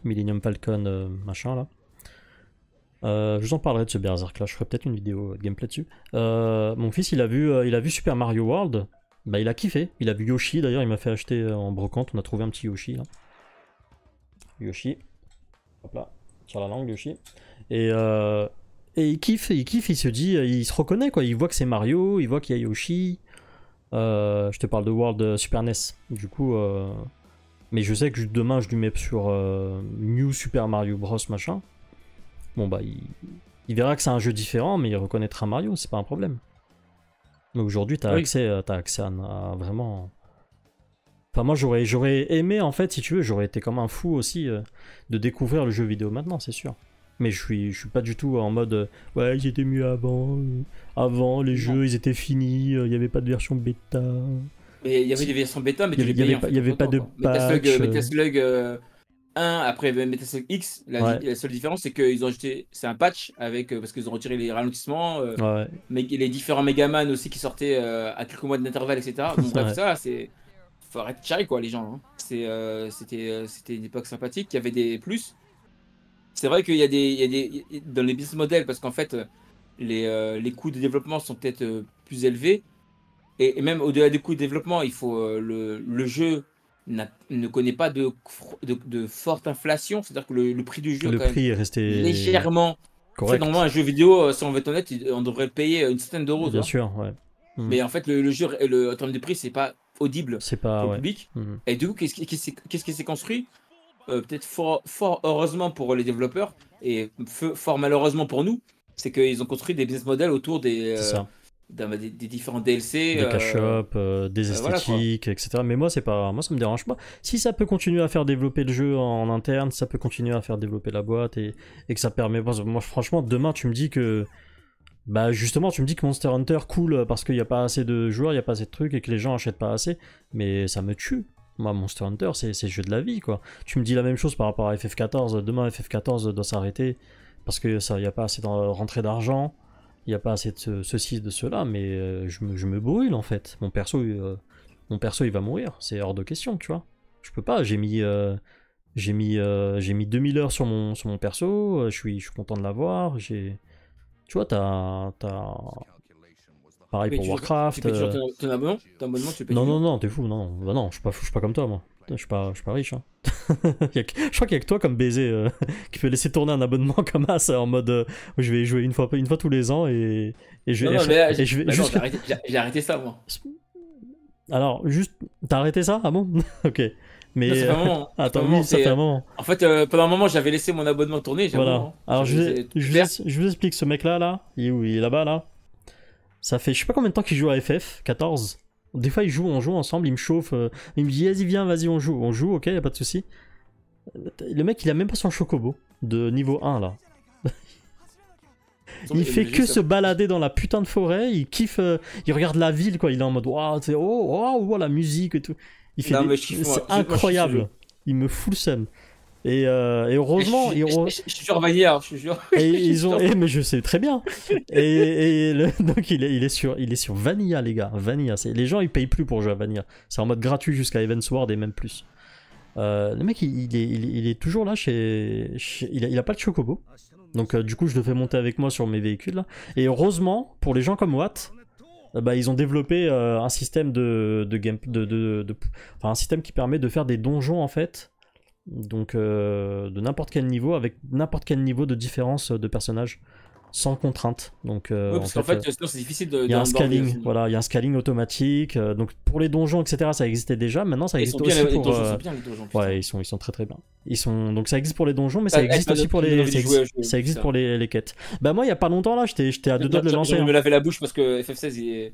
Millennium Falcon, machin, là. je vous en parlerai de ce Berserk là, je ferai peut-être une vidéo de gameplay dessus. mon fils, il a, vu, il a vu Super Mario World, bah, il a kiffé. Il a vu Yoshi d'ailleurs, il m'a fait acheter en brocante, on a trouvé un petit Yoshi là. Yoshi. Hop là, sur la langue, Yoshi. Et, euh, et il kiffe, il kiffe, il se dit, euh, il se reconnaît quoi. Il voit que c'est Mario, il voit qu'il y a Yoshi. Euh, je te parle de World Super NES. Du coup, mais je sais que demain je lui mets sur New Super Mario Bros. machin. Bon bah, il, il verra que c'est un jeu différent, mais il reconnaîtra Mario, c'est pas un problème. Mais aujourd'hui, t'as accès, as accès à vraiment Enfin, moi, j'aurais, j'aurais aimé, en fait, si tu veux, j'aurais été comme un fou aussi euh, de découvrir le jeu vidéo maintenant, c'est sûr. Mais je suis, je suis pas du tout en mode euh, ouais, ils étaient mieux avant. Euh, avant, les jeux, ils étaient finis. Il n'y avait pas de version bêta. Mais il y avait des versions bêta, mais Il y pas- il avait pas de patch, 1, après Metaslug X, la, seule différence, c'est qu'ils ont ajouté. C'est un patch, avec, parce qu'ils ont retiré les ralentissements, Ouais, mais les différents Megaman aussi qui sortaient à quelques mois d'intervalle, etc. Donc, bref, ça, c'est faut arrêter de charrer, quoi, les gens. Hein. C'est, euh, c'était, euh, c'était une époque sympathique. Il y avait des plus. C'est vrai qu'il y a des, des dans les business models, parce qu'en fait, les, euh, les coûts de développement sont peut-être plus élevés. Et, même au-delà des coûts de développement, il faut le, le, jeu ne connaît pas de, de, forte inflation. C'est-à-dire que le, prix du jeu le prix est resté légèrement. Correct. Normalement, un jeu vidéo, si on veut être honnête, on devrait payer une centaine d'euros. Bien sûr, ouais. Mmh. Mais en fait, le, le jeu, le, en termes de prix, c'est pas audible pas, au public. Mhm. Et du coup, qu'est-ce qui s'est construit euh, Peut-être fort, fort, heureusement pour les développeurs et fort malheureusement pour nous, c'est qu'ils ont construit des business models autour des, euh, des, différents DLC, des euh, cash des esthétiques, etc. Mais moi, c'est pas, moi, ça me dérange pas. Si ça peut continuer à faire développer le jeu en interne, ça peut continuer à faire développer la boîte et, et que ça permet, moi, franchement, demain, tu me dis que bah justement, tu me dis que Monster Hunter cool parce qu'il n'y a pas assez de joueurs, il n'y a pas assez de trucs et que les gens achètent pas assez, mais ça me tue. Moi, Monster Hunter, c'est le jeu de la vie, quoi. Tu me dis la même chose par rapport à FF14. Demain, FF14 doit s'arrêter parce que ça, n'y a pas assez de rentrée d'argent, il n'y a pas assez de ceci, de cela, mais euh, je me, brûle en fait. Mon perso, euh, mon perso, il va mourir, c'est hors de question, tu vois. Je peux pas, j'ai mis, euh, j'ai mis, mis 2000 heures sur mon, sur mon perso, je suis, je suis content de l'avoir, j'ai tu vois, t'as. Pareil pour Warcraft. Veux, tu euh. ton, ton, abonnement, ton, abonnement, tu payes Non, non, non, t'es fou, non. Bah non, je suis pas, je suis pas comme toi, moi. Je suis pas, pas riche. Hein. je crois qu'il y a que toi comme baiser euh, qui peut laisser tourner un abonnement comme ça euh, en mode je vais jouer une fois, une fois tous les ans et, et je vais. Non, non, bah j'ai, arrêté, arrêté ça moi. Alors, juste, t'as arrêté ça Ah bon Ok. Mais euh, hein. attends, oui, un moment. En fait, euh, pendant un moment, j'avais laissé mon abonnement tourner. Voilà. Hein. Alors, je, je, vous, explique ce mec-là, là. Il est là-bas, là. Ça fait je sais pas combien de temps qu'il joue à FF, 14. Des fois, il joue, on joue ensemble, il me chauffe. Euh, il me dit, vas-y, viens, vas-y, on joue. On joue, ok, y a pas de souci. Le mec, il a même pas son chocobo de niveau 1, là. il fait que se balader dans la putain de forêt, il kiffe, il regarde la ville, quoi. Il est en mode, waouh, oh, oh, la musique et tout. C'est incroyable. il me fout le seum. Et, euh, heureusement, je, je suis ils ont, eh, mais je sais très bien. et, donc il est, sur, il est sur Vanilla les gars, Vanilla. Les gens ils payent plus pour jouer à Vanilla. C'est en mode gratuit jusqu'à Sword et même plus. Euh, le mec il, est, toujours là chez, il, a, pas de chocobo. Donc euh, du coup je le fais monter avec moi sur mes véhicules là. Et heureusement pour les gens comme Watt, euh, bah, ils ont développé euh, un système de, un système qui permet de faire des donjons en fait, donc euh, de n'importe quel niveau avec n'importe quel niveau de différence de personnages sans contrainte. Donc, euh, oui, parce qu'en fait, en fait c'est difficile de. Il y a un scaling, voilà, il y a un scaling automatique. Euh, donc pour les donjons, etc., ça existait déjà. Maintenant, ça existe aussi pour. ouais, ils sont, ils sont très très bien. Ils sont donc ça existe pour les donjons, mais bah, ça, existe eh, aussi pour les, ça, ça existe pour les, les, quêtes. Bah moi, il y a pas longtemps là, j'étais, j'étais à deux doigts de le lancer. Je hein. me laver la bouche parce que FF16 il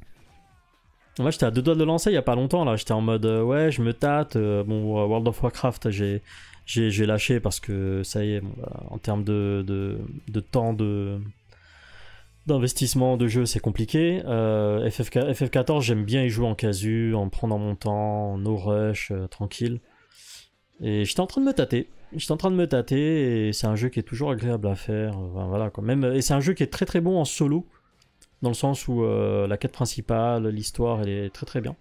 Moi, j'étais à deux doigts de le lancer il y a pas longtemps là. J'étais en mode euh, ouais, je me tâte. bon, World of Warcraft, j'ai, j'ai, lâché parce que ça y est, bah, en termes de, de, de temps de d'investissement de jeu, c'est compliqué. Euh, FF, 14 j'aime bien y jouer en casu, en prenant mon temps, en no rush, euh, tranquille. Et j'étais en train de me tâter. J'étais en train de me tâter et c'est un jeu qui est toujours agréable à faire. voilà, même. Et c'est un jeu qui est très très bon en solo, dans le sens où euh, la quête principale, l'histoire, elle est très très bien.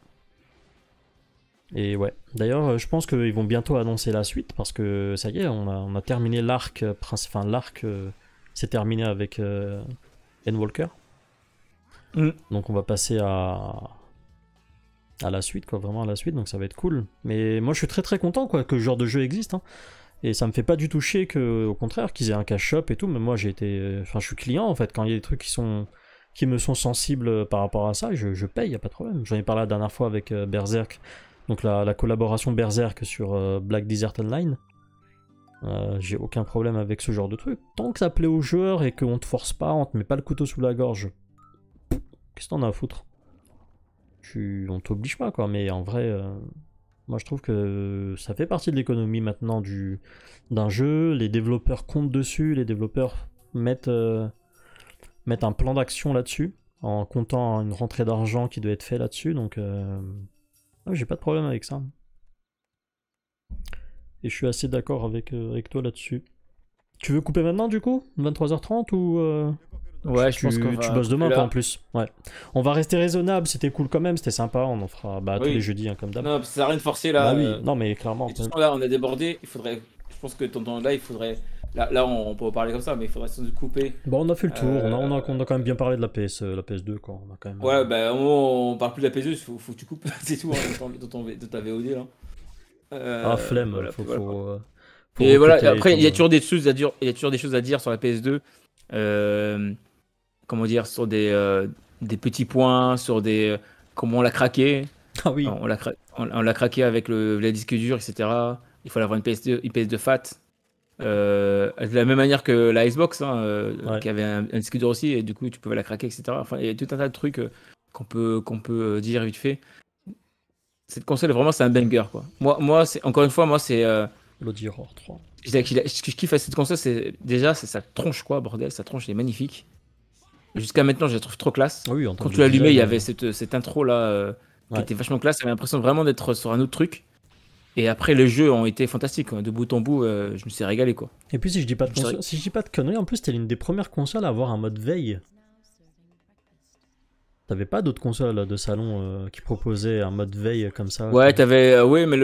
Et ouais, d'ailleurs, euh, je pense qu'ils vont bientôt annoncer la suite parce que ça y est, on a, terminé l'arc, enfin l'arc, s'est terminé avec Endwalker. Mm. Donc on va passer à à la suite, quoi, vraiment à la suite, donc ça va être cool. Mais moi je suis très très content quoi, que ce genre de jeu existe. Hein. Et ça me fait pas du tout chier que, au contraire, qu'ils aient un cash shop et tout. Mais moi j'ai été. Enfin, je suis client en fait, quand il y a des trucs qui sont qui me sont sensibles euh, par rapport à ça, je, je paye, y a pas de problème. J'en ai parlé la dernière fois avec euh, Berserk, donc la, collaboration Berserk sur euh, Black Desert Online. Euh, j'ai aucun problème avec ce genre de truc. Tant que ça plaît aux joueurs et qu'on te force pas, on te met pas le couteau sous la gorge, qu'est-ce que t'en as à foutre tu, On t'oblige pas quoi, mais en vrai, euh, moi je trouve que ça fait partie de l'économie maintenant du, d'un jeu. Les développeurs comptent dessus, les développeurs mettent, euh, mettent un plan d'action là-dessus en comptant une rentrée d'argent qui doit être faite là-dessus, donc j'ai pas de problème avec ça. Et je suis assez d'accord euh, avec, toi là-dessus. Tu veux couper maintenant du coup 23h30 ou... Euh, ouais, je pense que tu bosses demain toi en plus. Ouais. On va rester raisonnable, c'était cool quand même, c'était sympa, on en fera bah, tous les jeudis hein, comme d'hab. Non, ça sert rien de forcer là. Bah, oui. Euh, non mais clairement. là on a débordé, il faudrait... Je pense que ton là, il faudrait... Là, on, peut parler comme ça, mais il faudrait se couper. Bon, on a fait le tour, on, a, on, a, quand même bien parlé de la, PS, la PS2. Quoi. On a quand même... Ouais, bah, on, parle plus de la PS2, il faut, que tu coupes, c'est tout, hein, de, ton, ta VOD là. Euh, ah, flemme, voilà, faut, et voilà, après, il y, a toujours des choses à dire, il y a toujours des choses à dire sur la PS2. Euh, comment dire, sur des, euh, des petits points, sur des. comment on l'a craqué. Ah oui. On l'a, craqué avec le, disque dur, etc. Il faut avoir une PS2, une PS2 fat. de la même manière que la Xbox, hein, qui avait un, disque dur aussi, et du coup tu pouvais la craquer, etc. Enfin, il y a tout un tas de trucs qu'on peut, qu'on peut dire vite fait cette console, vraiment, c'est un banger. Quoi. Moi, moi encore une fois, moi, c'est. Euh... L'Audi Horror 3. Ce que je kiffe à cette console, c'est déjà, c'est sa tronche, quoi, bordel. Sa tronche, elle est magnifique. Jusqu'à maintenant, je la trouve trop classe. Ah oui, Quand tu l'allumais, il y avait euh. cette, intro là euh, qui était vachement classe. J'avais l'impression vraiment d'être sur un autre truc. Et après, les jeux ont été fantastiques. De bout en bout, euh, je me suis régalé. quoi. Et puis, si je dis pas de, si je dis pas de conneries, en plus, c'était l'une des premières consoles à avoir un mode veille. T'avais pas d'autres consoles de salon euh, qui proposaient un mode veille comme ça Ouais, t'avais. Euh, oui, mais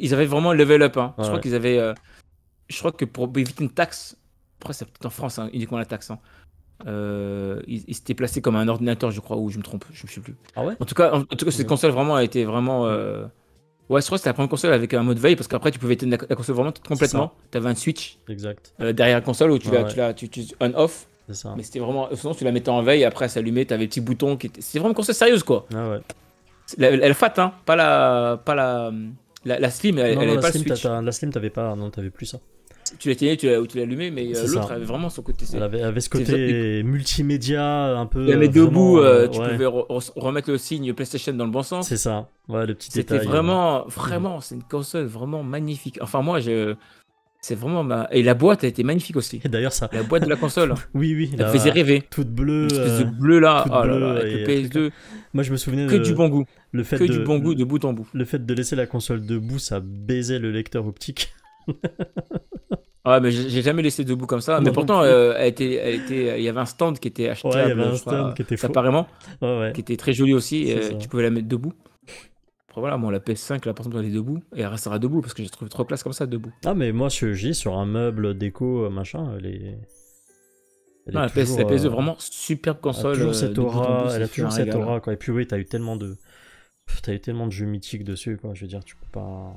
ils avaient vraiment level up. Hein. je crois qu'ils avaient. Euh, je crois que pour éviter une taxe. Après, c'est peut-être en France hein, uniquement la taxe. Hein, ils il, placés s'était placé comme un ordinateur, je crois, ou je me trompe, je me sais plus. Ah ouais En tout cas, cette console vraiment a été vraiment. Ouais, je crois que c'était la première console avec un mode veille parce qu'après tu pouvais éteindre la, console vraiment complètement. T'avais un switch exact. derrière la console où tu l'as, tu, tu on off mais c'était vraiment. Sinon, tu la mettais en veille, après, elle s'allumait, t'avais le petit bouton qui C'était vraiment une console sérieuse, quoi. Ah ouais. elle fat, hein, pas la. Pas la... La, slim, elle, non, elle la pas slim, le switch. la slim, t'avais pas, non, t'avais plus ça. Tu l'éteignais, tu l'allumais, mais euh, l'autre avait vraiment son côté. Elle avait, ce côté multimédia, un peu. Il y avait debout, tu pouvais remettre le signe PlayStation dans le bon sens. C'est ça, ouais, le petit C'était vraiment, euh, vraiment, c'est une console vraiment magnifique. Enfin, moi, je, c'est vraiment bah, et la boîte a été magnifique aussi. D'ailleurs ça. La boîte de la console. oui oui. la... faisait rêver. Toute bleue. Euh, bleu là. Oh le PS2. Moi je me souvenais que du bon goût. Le fait que du bon goût de bout en bout. Le fait de laisser la console debout, ça baisait le lecteur optique. Ah ouais, mais j'ai jamais laissé debout comme ça. mais pourtant, euh, elle était, elle était, il y avait un stand qui était achetable, ouais, qui était apparemment, qui était très joli aussi. Euh, tu pouvais la mettre debout voilà, la PS5, là, par exemple, elle est debout, et elle restera debout, parce que j'ai trouvé trop places place comme ça debout. Ah, mais moi, je suis sur un meuble déco, euh, machin, elle est. la, PS, 2 euh, vraiment superbe console. Elle a toujours euh, cette aura, elle a toujours cette aura, hein. quoi. Et puis, oui, t'as eu tellement de. T'as eu tellement de jeux mythiques dessus, quoi. Je veux dire, tu peux pas.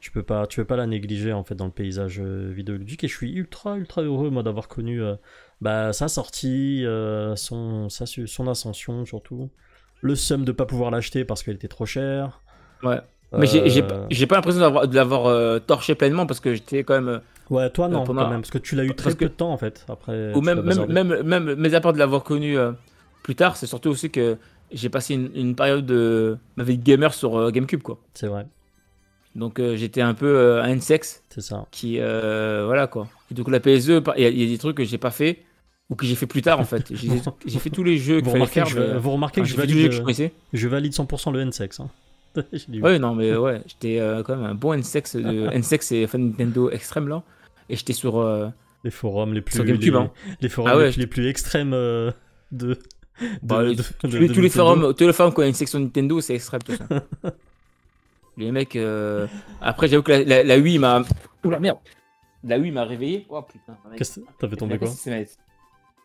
Tu peux pas, tu peux pas la négliger, en fait, dans le paysage vidéoludique. Et je suis ultra, ultra heureux, moi, d'avoir connu bah, sa sortie, son, sa, son ascension, surtout le seum de pas pouvoir l'acheter parce qu'elle était trop chère. Ouais. Mais j'ai euh, pas l'impression de l'avoir euh, torché pleinement parce que j'étais quand même. Euh, ouais, toi non, quand même, parce que tu l'as eu très peu de temps en fait. Après, Ou même, même, même, mes apports de l'avoir connu plus tard, c'est surtout aussi que j'ai passé une, période de ma vie de gamer sur GameCube quoi. C'est vrai. Donc j'étais un peu un sexe. C'est ça. Qui voilà quoi. donc la PSE, il y, a des trucs que j'ai pas fait que j'ai fait plus tard en fait. J'ai fait tous les jeux Que je, Vous remarquez que je valide, je, valide 100% le N-Sex. Hein. non, mais ouais, j'étais euh, quand même un bon N-Sex. N-Sex et fan Nintendo extrême là. Et j'étais sur. Euh, les forums les plus. Hein. les, forums ah les, plus extrêmes euh, bah, de. tous, les forums, tous les forums qui ont une section Nintendo, c'est extrême tout ça. les mecs. Après, j'avoue que la, la, la Wii m'a. Oula merde! La Wii m'a réveillé. Oh putain. T'as fait tomber quoi?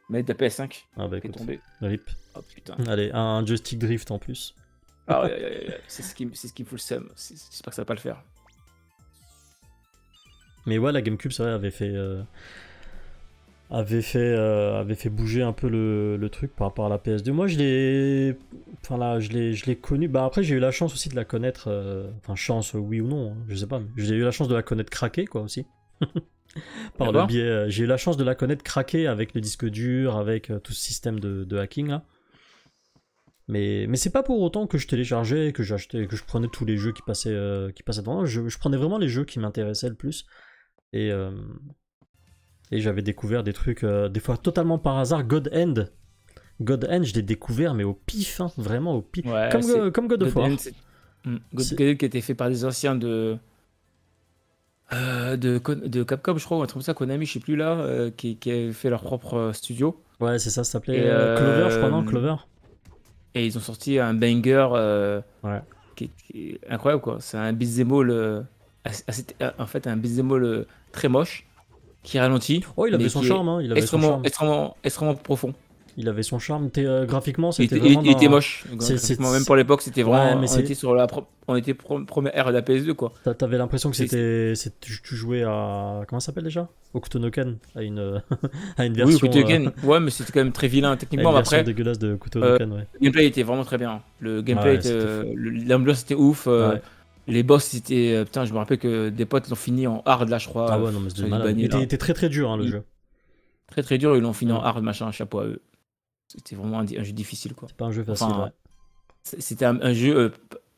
Mais de PS5. Ah bah tombée Rip. Oh, putain. Allez, un joystick drift en plus. Ah ouais, c'est ce qui me fout le seum. J'espère que ça va pas le faire. Mais ouais, la GameCube, c'est vrai, avait fait euh, avait fait euh, avait fait bouger un peu le, truc par rapport à la PS2. Moi, je l'ai enfin là, je je l'ai connu. Bah après, j'ai eu la chance aussi de la connaître. Euh, enfin, chance, oui ou non, hein, je sais pas. j'ai eu la chance de la connaître craquer quoi aussi. par le biais. Euh, j'ai eu la chance de la connaître craquer avec le disque dur, avec euh, tout ce système de, hacking là. Mais, mais c'est pas pour autant que je téléchargeais, que j'achetais, que je prenais tous les jeux qui passaient, euh, qui passaient devant Je, prenais vraiment les jeux qui m'intéressaient le plus. Et, et j'avais découvert des trucs, des fois totalement par hasard, God End. God End, je l'ai découvert, mais au pif, hein, vraiment au pif. comme, God, of War. Hmm. God End qui était fait par des anciens de, euh, de, de, Capcom, je crois, ou un truc comme ça, Konami, je sais plus là, euh, qui, qui avait fait leur propre euh, studio. Ouais, c'est ça, ça s'appelait Clover, je crois, non Clover. Et ils ont sorti un banger ouais. qui, est incroyable, quoi. C'est un beat'em ah, ah, ah, en fait, un beat'em très moche, qui ralentit. Oh, il avait son, charme, hein, il extrêmement, son charme, extrêmement, extrêmement profond il avait son charme. Euh, graphiquement, c'était vraiment... il, était moche. même pour l'époque, c'était vraiment. on était sur la première ère de la PS2 quoi. T'avais l'impression que c'était, tu jouais à comment ça s'appelle déjà Au Kutonoken, à une à une version. Oui, Kutonoken. Euh, ouais, mais c'était quand même très vilain techniquement. dégueulasse de euh, Ouais. Le gameplay était vraiment très bien. Le gameplay, l'ambiance était ouf. Les boss, c'était. Putain, je me rappelle que des potes l'ont fini en hard là, je crois. Ah non, mais c'était très très dur hein, le jeu. Très très dur, ils l'ont fini en hard, machin, chapeau à eux. C'était vraiment un, jeu difficile, quoi. pas un jeu facile, C'était un, jeu, euh,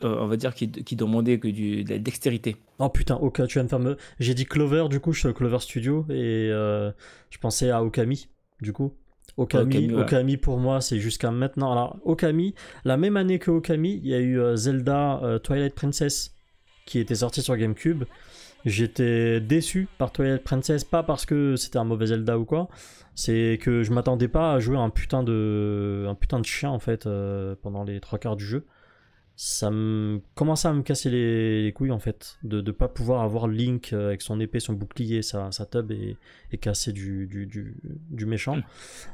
euh, on va dire, qui, demandait que du, de la dextérité. Oh putain, Okami, tu viens de J'ai dit Clover, du coup, je suis Clover Studio, et euh, je pensais à Okami, du coup. Okami, Okami pour moi, c'est jusqu'à maintenant. Alors, Okami, la même année que Okami, il y a eu Zelda Twilight Princess qui était sorti sur GameCube. J'étais déçu par Twilight Princess, pas parce que c'était un mauvais Zelda ou quoi, c'est que je m'attendais pas à jouer un putain de, un putain de chien en fait euh, pendant les trois quarts du jeu. Ça commençait à me casser les, couilles en fait, de ne pas pouvoir avoir Link euh, avec son épée, son bouclier, sa, sa tub et, et casser du, du, du, méchant.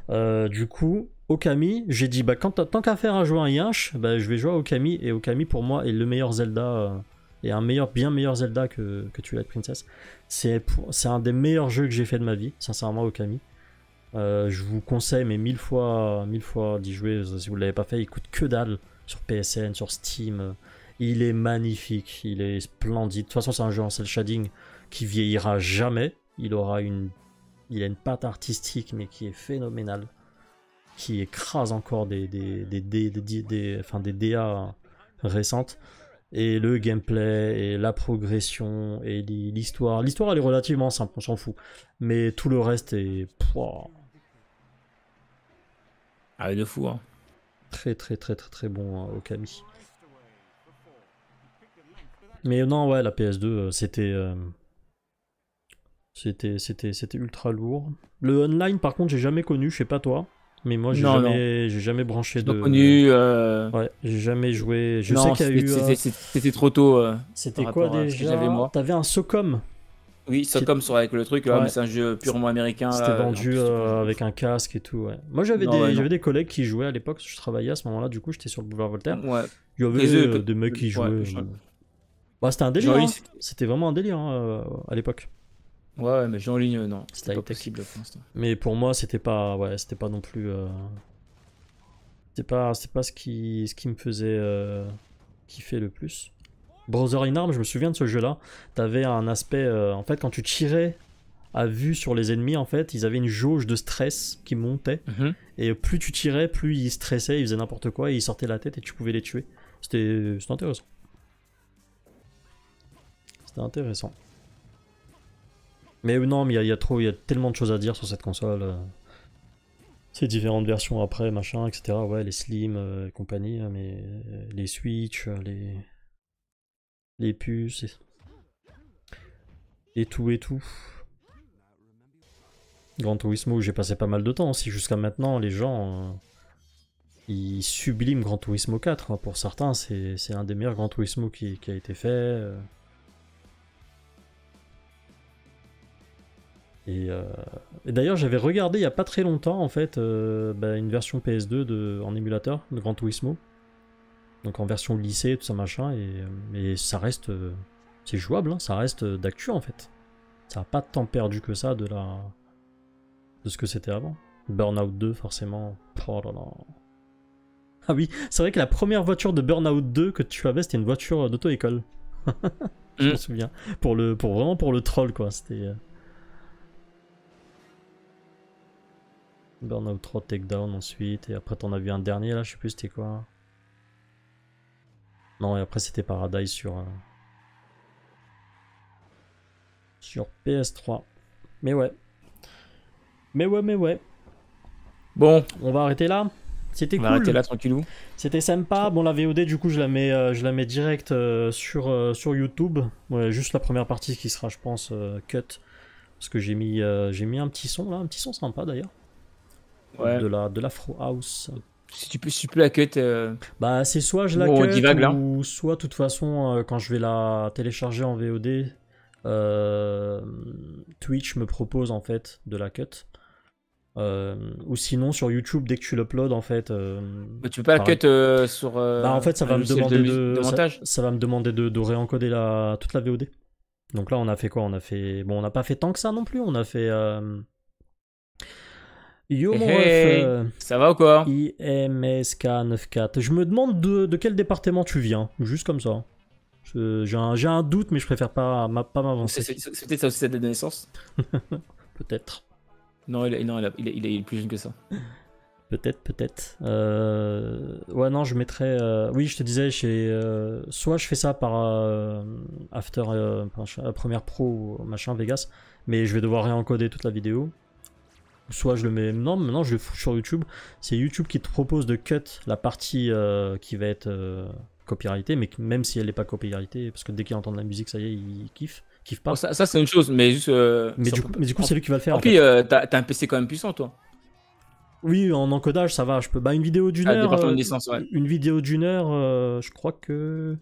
Euh, du coup, Okami, j'ai dit bah tant qu'à faire à jouer un Yinch, bah, je vais jouer à Okami et Okami pour moi est le meilleur Zelda et un meilleur, bien meilleur Zelda que, que Twilight Princess. C'est un des meilleurs jeux que j'ai fait de ma vie, sincèrement, Okami. Euh, je vous conseille, mais mille fois, mille fois d'y jouer euh, si vous ne l'avez pas fait. Il coûte que dalle sur PSN, sur Steam. Il est magnifique, il est splendide. De toute façon, c'est un jeu en cel shading qui vieillira jamais. Il aura une, il a une patte artistique, mais qui est phénoménale, qui écrase encore des des des, des, des DA récentes et le gameplay et la progression et l'histoire. L'histoire elle est relativement simple, on s'en fout. Mais tout le reste est. Pouah. Ah, de fou, hein. Très, très, très, très, très bon au hein, Okami. Mais non, ouais, la PS2, euh, euh, c'était. c'était, C'était ultra lourd. Le online, par contre, j'ai jamais connu, je sais pas toi mais moi j'ai jamais, jamais, branché de. connu. Euh. Ouais, j'ai jamais joué. Je sais qu'il y a eu. C'était trop tôt. Euh, c'était quoi déjà T'avais un Socom. Oui, Socom avec le truc, c'est un jeu purement américain. C'était vendu euh, avec un casque et tout. Moi j'avais des, collègues qui jouaient à l'époque, je travaillais à ce moment-là, du coup j'étais sur le boulevard Voltaire. Il y avait des mecs qui jouaient. Bah, c'était un délire. Hein. C'était vraiment un délire hein, à l'époque. Ouais, mais j'ai en ligne, non, c'était pas possible pour l'instant. Mais pour moi, c'était pas, ouais, c'était pas non plus. Euh, c'était pas, c'est pas ce qui, ce qui me faisait euh, kiffer le plus. Brother in Arms, je me souviens de ce jeu-là. T'avais un aspect, euh, en fait, quand tu tirais à vue sur les ennemis, en fait, ils avaient une jauge de stress qui montait. Mhm. Et plus tu tirais, plus ils stressaient, ils faisaient n'importe quoi, et ils sortaient la tête et tu pouvais les tuer. C'était, c'était intéressant. C'était intéressant. Mais euh, non, mais il y, a trop, il y a tellement de choses à dire sur cette console. Euh. Ces différentes versions après, machin, etc. Ouais, les Slim euh, et compagnie, hein, mais les Switch, les les puces et, tout et tout. Grand Turismo, j'ai passé pas mal de temps aussi jusqu'à maintenant. Les gens, ils subliment Grand Turismo 4. Hein. Pour certains, c'est un des meilleurs Grand Turismo qui a été fait. Euh, et, d'ailleurs, j'avais regardé il n'y a pas très longtemps, en fait, euh, bah, une version PS2 de, en émulateur le Gran Turismo. Donc en version lycée, tout ça, machin. Et, euh, ça reste. c'est jouable, hein, ça reste d'actu, en fait. Ça n'a pas tant perdu que ça de la. de ce que c'était avant. Burnout 2, forcément. Oh là là. Ah oui, c'est vrai que la première voiture de Burnout 2 que tu avais, c'était une voiture d'auto-école. Je me mm. souviens. Pour le, pour, vraiment pour le troll, quoi. C'était. Burnout 3 Takedown ensuite. Et après, t'en as vu un dernier là, je sais plus c'était quoi. Non, et après, c'était Paradise sur. Euh, sur PS3. Mais ouais. Mais ouais, mais ouais. Bon. On va arrêter là. C'était cool. là C'était sympa. Bon, la VOD, du coup, je la mets, euh, je la mets direct euh, sur, sur YouTube. Ouais, juste la première partie qui sera, je pense, cut. Parce que j'ai mis, j'ai mis un petit son là, un petit son sympa d'ailleurs de la de l'afro house. Si tu peux, si la cut. Euh. Bah c'est soit je la cut ou soit de toute façon euh, quand je vais la télécharger en VOD, euh, Twitch me propose en fait de la cut. ou sinon sur YouTube dès que tu l'upload en fait. Bah, tu peux pas la cut sur. bah en fait ça va me demander de, Ça, va me demander de, de réencoder la toute la VOD. Donc là on a fait quoi On a fait bon on n'a pas fait tant que ça non plus. On a fait Yo mon eh, euh, ça va ou quoi IMSK94. Je me demande de, quel département tu viens, juste comme ça. J'ai un, doute, mais je préfère pas, pas m'avancer. C'est peut-être ça aussi sa date de naissance Peut-être. Non, il, est plus jeune que ça. Peut-être, peut-être. Euh, ouais, non, je mettrais. Euh, oui, je te disais, euh... soit je fais ça par After, Première Pro machin Vegas, mais je vais devoir réencoder toute la vidéo soit je le mets non maintenant je le fous sur YouTube c'est YouTube qui te propose de cut la partie euh, qui va être euh, mais même si elle n'est pas copyrightée parce que dès qu'il entend de la musique ça y est il kiffe, kiffe pas ça, ça c'est une chose mais juste euh, mais, du coup, c'est lui qui va le faire et puis as t'as un PC quand même puissant toi oui en encodage ça va je peux bah une vidéo d'une ah, heure euh, une vidéo d'une heure je crois que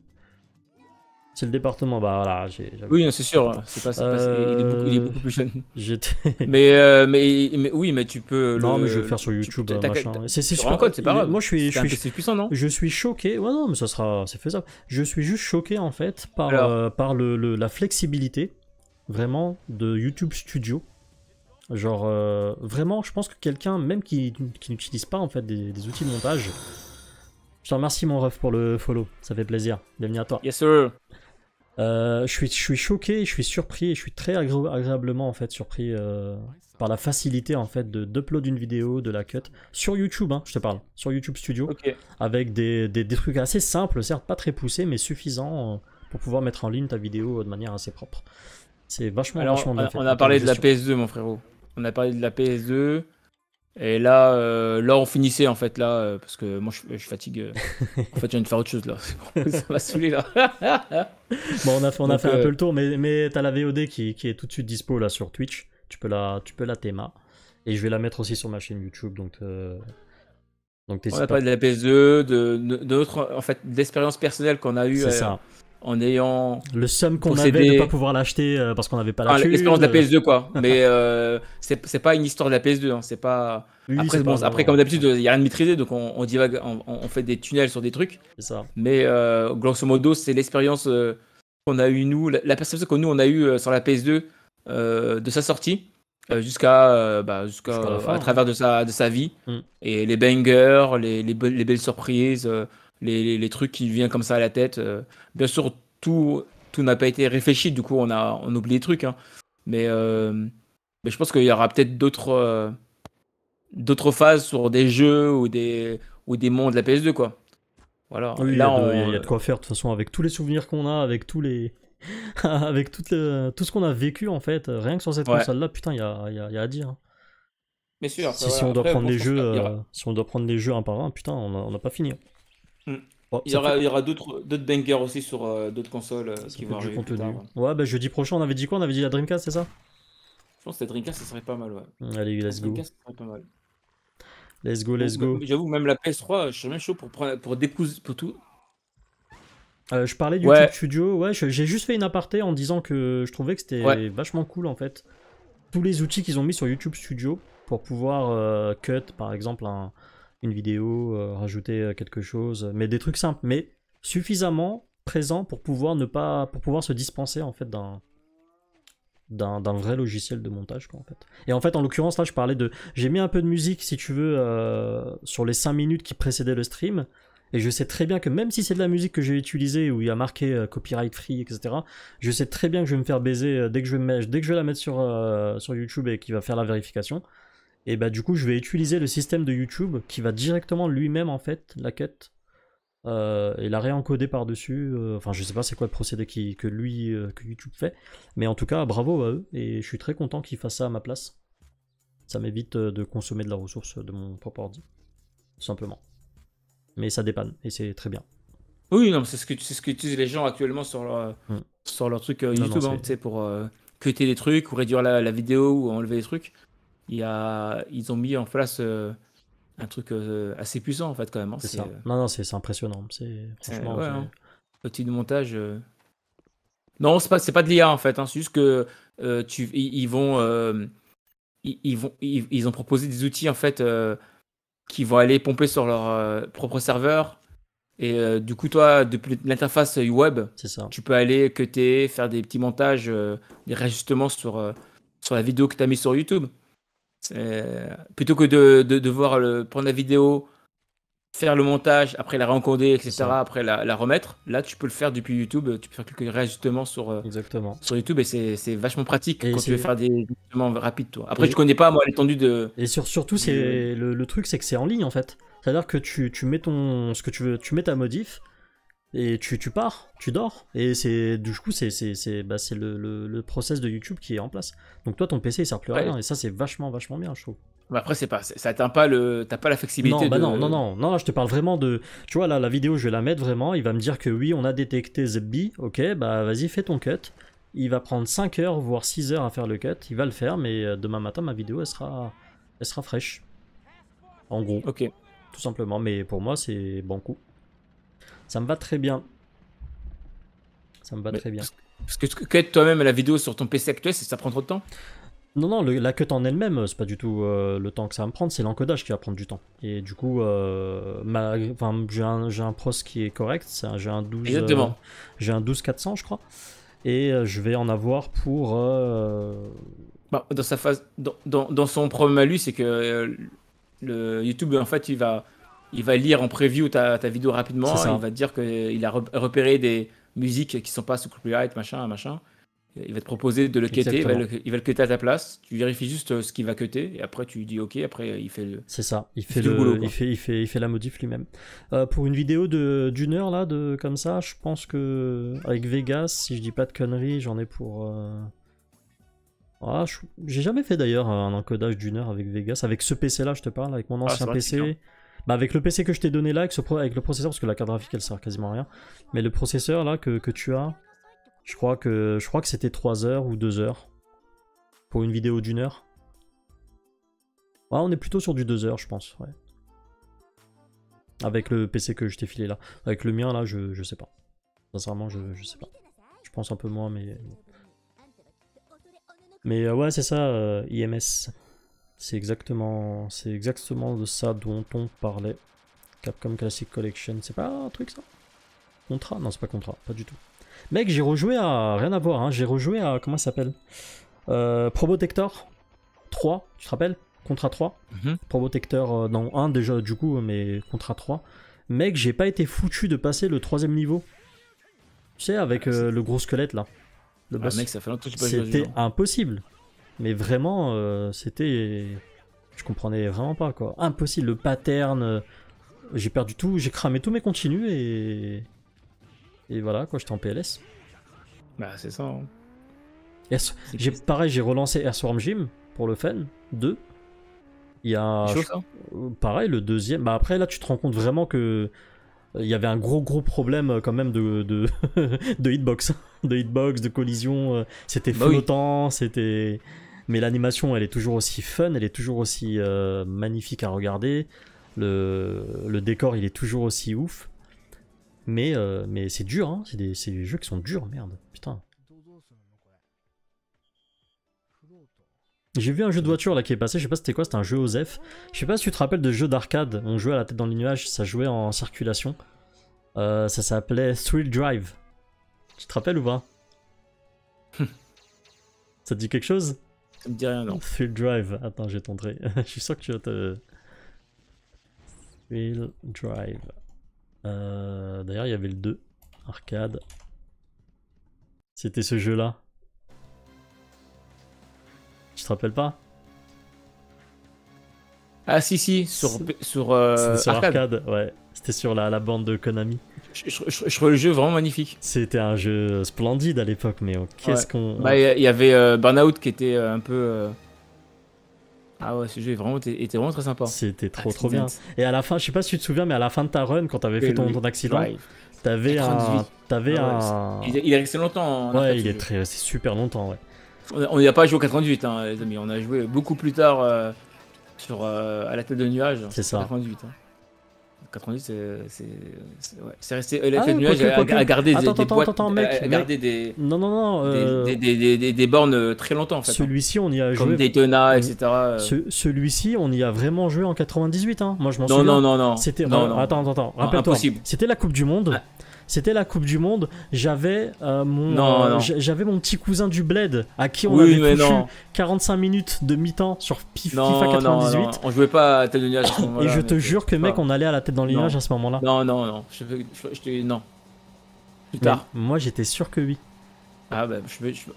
c'est le département, bah voilà. j'ai... oui, c'est sûr. C'est pas, il, est beaucoup, euh, plus jeune. mais, euh, mais, mais, oui, mais tu peux. Non, mais je vais faire sur YouTube. C'est super. c'est pas grave. Moi, je suis. Je suis puissant, non Je suis choqué. Ouais, non, mais ça sera, c'est faisable. Je suis juste choqué en fait par euh, par le, la flexibilité vraiment de YouTube Studio. Genre vraiment, je pense que quelqu'un même qui, qui n'utilise pas en fait des, des outils de montage. Je te remercie mon ref pour le follow, ça fait plaisir. Bienvenue à toi. Yes sir. Euh, je, suis, je suis choqué, je suis surpris, je suis très agréablement en fait surpris euh, par la facilité en fait de d'upload une vidéo, de la cut sur YouTube. Hein, je te parle sur YouTube Studio, avec des, trucs assez simples, certes pas très poussés, mais suffisants euh, pour pouvoir mettre en ligne ta vidéo de manière assez propre. C'est vachement, bien on, fait, on a parlé de la PS2, mon frérot. On a parlé de la PS2. Et là, euh, là, on finissait en fait là, euh, parce que moi je, suis fatigue. en fait, je viens de faire autre chose là. ça m'a saoulé là. bon, on a fait, on a fait un euh, peu le tour, mais, mais t'as la VOD qui, qui, est tout de suite dispo là sur Twitch. Tu peux la, tu peux la théma. Et je vais la mettre aussi sur ma chaîne YouTube. Donc, euh... donc on a parlé de la PS2, de, en fait, d'expérience personnelle qu'on a eues. C'est ça en ayant le seum qu'on avait de pas pouvoir l'acheter euh, parce qu'on n'avait pas la ah, l'expérience de la euh. PS2 quoi mais euh, c'est pas une histoire de la PS2 hein. c'est pas après, après comme d'habitude il y a rien de maîtrisé donc on, divague on, fait des tunnels sur des trucs ça. mais grosso modo c'est l'expérience qu'on a eu nous la, perception que nous on a eu sur la PS2 de sa sortie jusqu'à bah, jusqu à, travers de sa de sa vie mm. et les bangers les, les belles surprises les, trucs qui viennent comme ça à la tête. Euh, bien sûr, tout, tout n'a pas été réfléchi, du coup, on, a, on oublie les trucs. Hein. Mais, euh, mais je pense qu'il y aura peut-être d'autres euh, d'autres phases sur des jeux ou des, ou des mondes de la PS2, quoi. Voilà. Là, il y, a de quoi faire, de toute façon, avec tous les souvenirs qu'on a, avec tous les. avec tout, tout ce qu'on a vécu, en fait, rien que sur cette console-là, putain, il y a, à dire. Mais hein. sûr, si, on doit prendre les jeux, si on doit prendre les jeux un par un, putain, on n'a pas fini. Hein. Mm. Oh, il, y aura, d'autres, d'autres aussi sur euh, d'autres consoles euh, qui vont arriver. ouais. bah, jeudi prochain, on avait dit quoi On avait dit la Dreamcast, c'est ça Je pense que la Dreamcast, ça serait pas mal, ouais. Mm, allez, let's Dreamcast, go. pas mal. Let's go, let's go. J'avoue, même la PS3, je suis même chaud pour, pour, tout, euh, je parlais du YouTube Studio, ouais, j'ai juste fait une aparté en disant que je trouvais que c'était vachement cool en fait. Tous les outils qu'ils ont mis sur YouTube Studio pour pouvoir cut par exemple un, une vidéo, euh, rajouter euh, quelque chose, mais des trucs simples, mais suffisamment présents pour pouvoir ne pas, pour pouvoir se dispenser en fait d'un d'un vrai logiciel de montage quoi en fait. Et en fait en l'occurrence là je parlais de, j'ai mis un peu de musique si tu veux euh, sur les 5 minutes qui précédaient le stream. Et je sais très bien que même si c'est de la musique que j'ai utilisée où il y a marqué copyright free, etc., je sais très bien que je vais me faire baiser dès que je vais, dès que je la mettre sur, sur YouTube et qu'il va faire la vérification. Et bah du coup, je vais utiliser le système de YouTube qui va directement lui-même en fait la quête euh, et la réencoder par-dessus. Euh, enfin, je sais pas c'est quoi le procédé que lui, euh, que YouTube fait, mais en tout cas, bravo à eux et je suis très content qu'ils fassent ça à ma place. Ça m'évite de consommer de la ressource de mon propre ordi, simplement. Mais ça dépanne et c'est très bien. Oui, non, c'est ce que c'est ce qu'utilisent les gens actuellement sur leur hmm. sur leur truc YouTube, hein, tu pour cuter des trucs ou réduire la, la vidéo ou enlever les trucs il y a, ils ont mis en place euh, un truc euh, assez puissant en fait quand même. Hein. c'est euh, Non, non, c'est impressionnant. C'est franchement. Ouais, hein. Petit montage. Non, c'est pas, pas de l'IA en fait. Hein. c'est juste que tu, ils, vont, ils, vont, ils, ont proposé des outils en fait qui vont aller pomper sur leur propre serveur. Et du coup, toi, depuis l'interface web, tu peux aller cutter, faire des petits montages, des réajustements sur, sur la vidéo que tu as mis sur YouTube. Euh, plutôt que de, de, le, prendre la vidéo, faire le montage, après la rencoder, etc., après la, remettre, là tu peux le faire depuis YouTube, tu peux faire quelques réajustements sur, euh, Exactement. sur YouTube et c'est vachement pratique quand tu veux faire des ajustements rapides. Toi. Après, je connais pas moi l'étendue de. Et surtout, c'est le, truc, c'est que c'est en ligne en fait. C'est-à-dire que tu, tu, mets ton, ce que tu veux, tu mets ta modif, et tu, pars, tu dors. Et c'est du coup, c'est bah, le, le, le, process de YouTube qui est en place. Donc toi, ton PC, il sert plus à rien. Et ça, c'est vachement, vachement bien, je trouve. après, c'est pas, ça atteint pas le, t'as pas la flexibilité. Non, bah non, non, non, je te parle vraiment de, tu vois, là, la vidéo, je vais la mettre vraiment. Il va me dire que oui, on a détecté Zebby. Ok, bah vas-y, fais ton cut. Il va prendre 5 heures, voire 6 heures à faire le cut. Il va le faire, mais euh, demain matin, ma vidéo, elle sera, elle sera fraîche. En gros. Ok. Tout simplement. Mais pour moi, c'est bon coup. Ça me va très bien. Ça me va très bien. Parce que tu cut toi-même la vidéo sur ton PC actuel, ça prend trop de temps Non, non, la cut en elle-même, c'est pas du tout euh, le temps que ça va me prendre, c'est l'encodage qui va prendre du temps. Et du coup, euh, j'ai un, un pros qui est correct, j'ai un 12. Exactement. Euh, j'ai un 400 je crois. Et je vais en avoir pour. Bah, dans sa phase. Dans, dans, dans son problème à lui, c'est que le YouTube, en fait, il va il va lire en preview ta, vidéo rapidement. et Il va te dire qu'il euh, a repéré des musiques qui sont pas sous copyright, machin, machin. Il va te proposer de le quitter il va le, il à ta place. Tu vérifies juste euh, ce qu'il va quitter et après tu lui dis ok. Après il fait le. C'est ça. Il fait, le, boulot, il fait, il fait, il fait la modif lui-même. Euh, pour une vidéo d'une heure là, de comme ça, je pense que avec Vegas, si je dis pas de conneries, j'en ai pour. Ah, j'ai jamais fait d'ailleurs un encodage d'une heure avec Vegas. Avec ce PC là, je te parle, avec mon ah, ancien PC. Bah avec le PC que je t'ai donné là, avec, le processeur, parce que la carte graphique elle sert quasiment à rien. Mais le processeur là que, tu as, je crois que c'était 3 heures ou 2 heures. Pour une vidéo d'une heure. Ouais ah, on est plutôt sur du 2 heures je pense, ouais. Avec le PC que je t'ai filé là. Avec le mien là, je, sais pas. Sincèrement, je, sais pas. Je pense un peu moins, mais... Mais ouais, c'est ça, euh, IMS. C'est exactement, c'est exactement de ça dont on parlait. Capcom Classic Collection, c'est pas un truc ça Contrat Non, c'est pas contrat, pas du tout. Mec, j'ai rejoué à. Rien à voir, hein, j'ai rejoué à. Comment ça s'appelle euh, Probotector 3, tu te rappelles Contrat 3 mhm. Probotector, euh, non, 1 déjà du coup, mais Contrat 3. Mec, j'ai pas été foutu de passer le troisième niveau. Tu sais, avec ah, euh, le gros squelette là. Le ah, boss. mec, ça fait longtemps que C'était hein. impossible. Mais vraiment, euh, c'était. Je comprenais vraiment pas, quoi. Impossible, le pattern. Euh, j'ai perdu tout, j'ai cramé tous mes continus et. Et voilà, quoi, j'étais en PLS. Bah, c'est ça. Hein. J'ai, pareil, j'ai relancé Air Swarm Gym pour le fan, 2. Il y a. Euh, pareil, le deuxième. Bah, après, là, tu te rends compte vraiment que il y avait un gros gros problème quand même de de, hitbox hein. de hitbox de collision c'était bah flottant c'était mais l'animation, elle est toujours aussi fun, elle est toujours aussi euh, magnifique à regarder. Le, décor, il est toujours aussi ouf. Mais, euh, mais c'est dur, hein. c'est des, jeux qui sont durs, merde, putain. J'ai vu un jeu de voiture là qui est passé, je sais pas c'était quoi, c'était un jeu OZEF. Je sais pas si tu te rappelles de jeux d'arcade, on jouait à la tête dans les nuages, ça jouait en circulation. Euh, ça s'appelait Thrill Drive. Tu te rappelles ou pas Ça te dit quelque chose ça me dit rien, non. Full drive. Attends, j'ai tenté, je suis sûr que tu vas te. Field drive. Euh, d'ailleurs, il y avait le 2. Arcade. C'était ce jeu-là. Tu te rappelles pas Ah, si, si. Sur, sur, euh, arcade. ouais. C'était sur la bande de Konami. Je, je, trouvais le jeu vraiment magnifique. C'était un jeu splendide à l'époque, mais oh, qu'est-ce qu'on. Bah, il y avait euh, Burnout qui était euh, un peu. Euh, ah ouais, ce jeu vraiment, était, vraiment très sympa. C'était trop trop bien. Et à la fin, je sais pas si tu te souviens, mais à la fin de ta run, quand t'avais fait ton, accident, t'avais un. Avais ah un... Il, est resté longtemps. En ouais, il est très, c'est super longtemps, ouais. On n'y a pas joué au 98, hein, les amis. On a joué beaucoup plus tard sur à la tête de nuage. C'est ça. 90, c'est resté. Ah, Elle fait nuage quoique. à garder des, attends, boîtes, attends, mec, garder des, non, non, non, des, euh, des, des, des, bornes euh, très longtemps. En fait, hein. Celui-ci, on y a Comme Des Daytona, mm. etc. Euh. Celui-ci, on y a vraiment joué en 98. Hein. Moi, je m'en souviens. Non, non, non, non. C'était. Attends, attends, attends. Rappelle-toi. C'était la Coupe du Monde. Ah. C'était la Coupe du Monde. J'avais euh, mon, euh, j'avais mon petit cousin du bled à qui on avait foutu 45 minutes de mi-temps sur FIFA 98. On jouait pas à tête de nuage. Et je te jure que mec, on allait à la tête dans le à ce moment-là. Non, non, non. Je, non. Plus tard. moi, j'étais sûr que oui. Ah bah,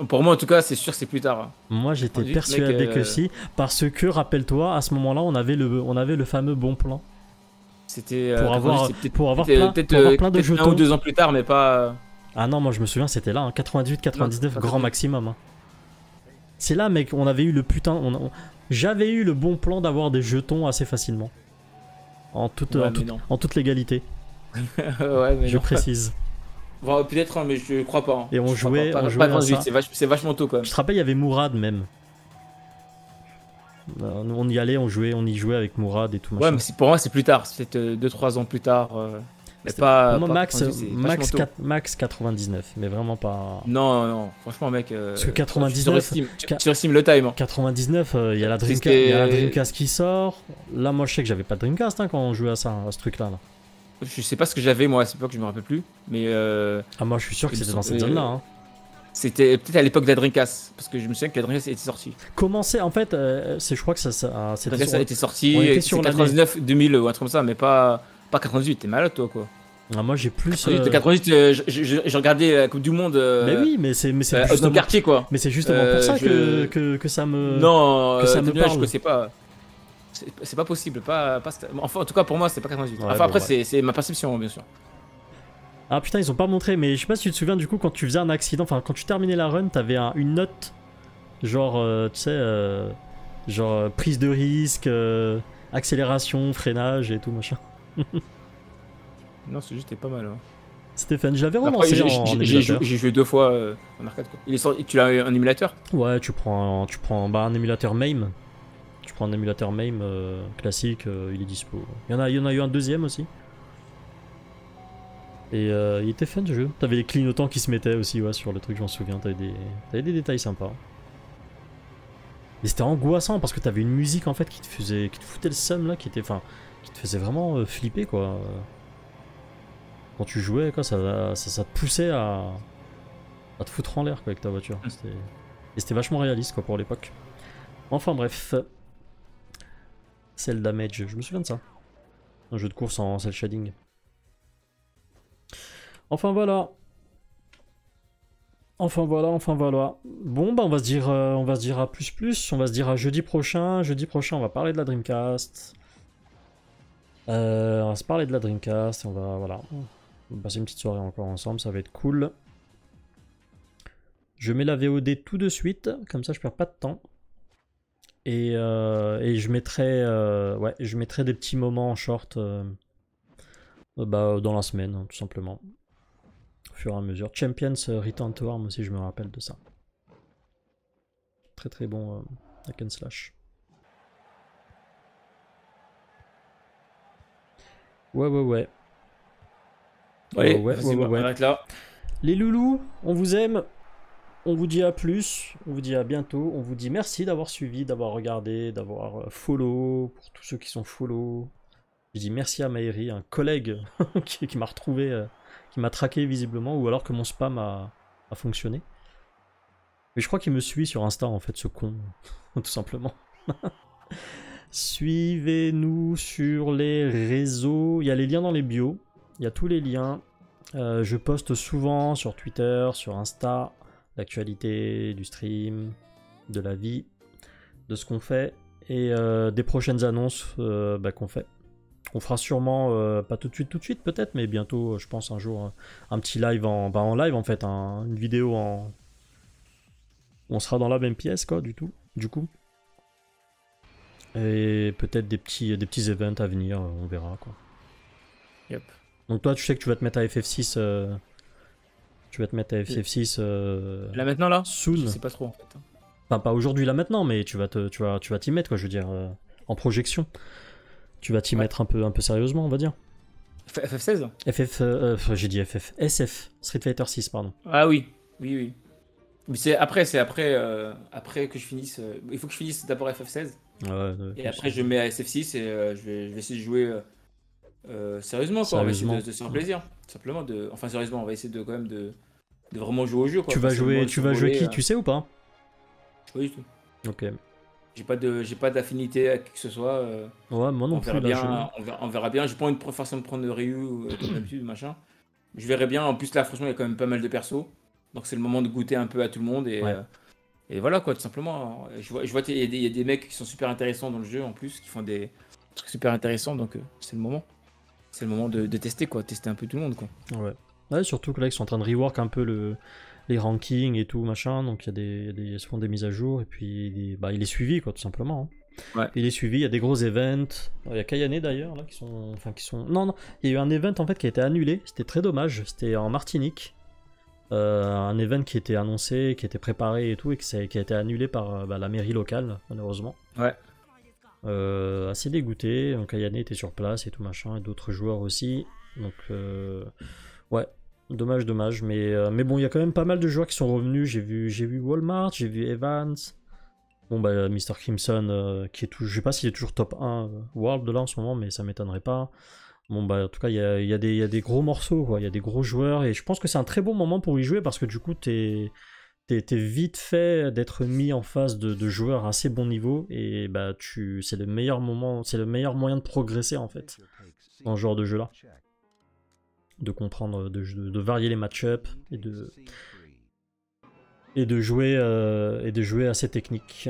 pour moi en tout cas, c'est sûr c'est plus tard. Hein. Moi j'étais persuadé euh, que si, parce que rappelle-toi, à ce moment-là, on avait le, on avait le fameux bon plan euh, c'était pour, avoir, pour avoir euh, plein, peut-être de jetons. Un ou deux ans plus tard, mais pas. Euh, ah non, moi je me souviens, c'était là, 98, hein, 99, grand maximum. Hein. C'est là, mec, on avait eu le putain. On, J'avais eu le bon plan d'avoir des jetons assez facilement. En toute, en, toute légalité. je précise. peut-être, hein, mais je crois pas. Et on jouait, c'est vachement tôt quand même. Je te rappelle, il y avait Mourad même on y allait, on jouait, on y jouait avec Mourad et tout. Machin. Ouais, mais pour moi, c'est plus tard, c'était peut 2-3 ans plus tard. Euh. mais pas, max, 99, mais vraiment pas. Non, non, franchement, mec. Euh, Parce que 99. Tu surestimes le time. 99, hein. euh, il y, a la Dreamcast, qui sort. Là, moi, je sais que j'avais pas de Dreamcast hein, quand on jouait à ça, à ce truc-là. Je sais pas ce que j'avais, moi, à cette époque, je me rappelle plus. Mais. Ah, moi, je suis sûr que c'était dans cette zone-là. Hein. C'était peut-être à l'époque de la parce que je me souviens que la Dreamcast était sortie. Commencer, en fait, euh, c'est, je crois que ça, ça ah, c'était sur... était sorti sur 99, 2000 ou un truc comme ça, mais pas, pas 98. T'es malade, toi, quoi. Ah, moi j'ai plus. 98, euh... euh j'ai regardé la Coupe du Monde. Euh, mais oui, mais c'est mais c'est justement... quartier quoi. Mais c'est justement pour ça que, que, que, ça me. Non, que ça me parle. Je sais pas. C'est pas possible, pas, pas, Enfin, en tout cas pour moi, c'est pas 98. enfin après, c'est ma perception bien sûr. Ah putain, ils ont pas montré, mais je sais pas si tu te souviens du coup quand tu faisais un accident, enfin quand tu terminais la run, t'avais une note, genre, euh, tu sais, euh, genre euh, prise de risque, accélération, freinage et tout machin. non, juste pas mal. Hein. j'avais je l'avais relancé J'ai joué, deux fois en arcade Il est tu l'as un émulateur Ouais, tu prends, un, tu prends bah, un émulateur MAME. Tu prends un émulateur MAME classique, il est dispo. Il y, en a, il y en a eu un deuxième aussi. Et euh, il était fun ce jeu. T'avais les clignotants qui se mettaient aussi sur le truc, j'en souviens. T'avais des... des détails sympas. Mais c'était angoissant parce que t'avais une musique en fait qui te faisait, qui te foutait le seum là, qui était, enfin, qui te faisait vraiment euh, flipper quoi. Quand tu jouais quoi, ça, ça, te poussait à, te foutre en l'air quoi avec ta voiture. Mm. Et c'était vachement réaliste quoi pour l'époque. Enfin bref, Cell damage, je me souviens de ça. Un jeu de course en Cell shading. Enfin voilà. Enfin voilà, enfin voilà. Bon bah on va se dire euh, on va se dire à plus plus, on va se dire à jeudi prochain, jeudi prochain on va parler de la Dreamcast. Euh, on va se parler de la Dreamcast, on va voilà. On passer une petite soirée encore ensemble, ça va être cool. Je mets la VOD tout de suite, comme ça je perds pas de temps. Et, euh, je mettrai ouais, je mettrai des petits moments en short bah, dans la semaine, hein, tout simplement fur et à mesure. Champions euh, Return to Arm aussi, je me rappelle de ça. Très très bon euh, hack slash. Ouais, ouais, ouais. ouais, ouais, ouais, bah, là. Les loulous, on vous aime. On vous dit à plus. On vous dit à bientôt. On vous dit merci d'avoir suivi, d'avoir regardé, d'avoir euh, follow pour tous ceux qui sont follow. Je dis merci à Maëri, un collègue qui m'a retrouvé euh, m'a traqué visiblement, ou alors que mon spam a, fonctionné. Mais je crois qu'il me suit sur Insta en fait, ce con, tout simplement. Suivez-nous sur les réseaux. Il y a les liens dans les bios. Il y a tous les liens. Euh, je poste souvent sur Twitter, sur Insta, l'actualité du stream, de la vie, de ce qu'on fait et euh, des prochaines annonces euh, bah, qu'on fait on fera sûrement, euh, pas tout de suite, tout de suite peut-être, mais bientôt, euh, je pense, un jour, euh, un petit live en, bah, en live en fait, une vidéo en. On sera dans la même pièce, quoi, du tout, du coup. Et peut-être des petits, des petits events à venir, on verra, quoi. Yep. Donc toi, tu sais que tu vas te mettre à FF6. Tu vas te mettre à FF6. Là maintenant, là Soon. Je sais pas trop, en fait. Hein. Enfin, pas aujourd'hui, là maintenant, mais tu vas te, tu tu vas t'y mettre, quoi, je veux dire, en projection tu vas t'y mettre un peu, un peu sérieusement, on va dire. FF16 FF, euh, euh, j'ai dit FF, SF, Street Fighter 6, pardon. Ah oui, oui, oui. Mais c'est après, c'est après, euh, après que je finisse. il faut que je finisse d'abord FF16. Ouais, et après, je mets à SF6 et je vais, essayer de jouer sérieusement, quoi. Sérieusement. de, plaisir, simplement. De, enfin, sérieusement, on va essayer de quand même de, de vraiment jouer au jeu. Tu vas jouer, tu vas jouer qui, tu sais ou pas Oui, tout. Ok. J'ai pas de, j'ai pas d'affinité à qui que ce soit. Euh, ouais, moi non on Verra bien, on, verra, bien je bien. une pas de prendre prendre Ryu euh, comme d'habitude, machin. Je verrai bien. En plus, là, franchement, il y a quand même pas mal de persos. Donc, c'est le moment de goûter un peu à tout le monde. Et, euh, et voilà, quoi, tout simplement. Je vois, je vois qu'il y, a des mecs qui sont super intéressants dans le jeu, en plus, qui font des trucs super intéressants. Donc, c'est le moment. C'est le moment de, de, tester, quoi. Tester un peu tout le monde, quoi. Ouais. ouais surtout que là, ils sont en train de rework un peu le les rankings et tout, machin. Donc il y, a des, des mises à jour. Et puis il, bah, il est suivi, quoi, tout simplement. Hein. Il est suivi, il y a des gros events. Il y a Kayane d'ailleurs, là, qui sont. Enfin, qui sont. Non, non, il y a eu un event en fait qui a été annulé. C'était très dommage. C'était en Martinique. Euh, un event qui était annoncé, qui était préparé et tout, et qui, qui a été annulé par euh, bah, la mairie locale, malheureusement. Ouais. Euh, assez dégoûté. Donc Kayane était sur place et tout machin, et d'autres joueurs aussi. Donc ouais, Dommage, dommage. Mais, euh, mais bon, il y a quand même pas mal de joueurs qui sont revenus. J'ai vu, j'ai vu Walmart, j'ai vu Evans. Bon, bah, Mr. Crimson, je euh, qui est tout, je sais pas s'il est toujours top 1 euh, World de là en ce moment, mais ça m'étonnerait pas. Bon, bah, en tout cas, il y a, y a, des gros morceaux, quoi. Il y a des gros joueurs. Et je pense que c'est un très bon moment pour y jouer parce que du coup, t'es. T'es vite fait d'être mis en face de, de, joueurs assez bon niveau et bah tu c'est le meilleur moment, c'est le meilleur moyen de progresser en fait dans ce genre de jeu là de comprendre, de, varier les match-ups et de, et, de jouer, euh, et de jouer à ces techniques.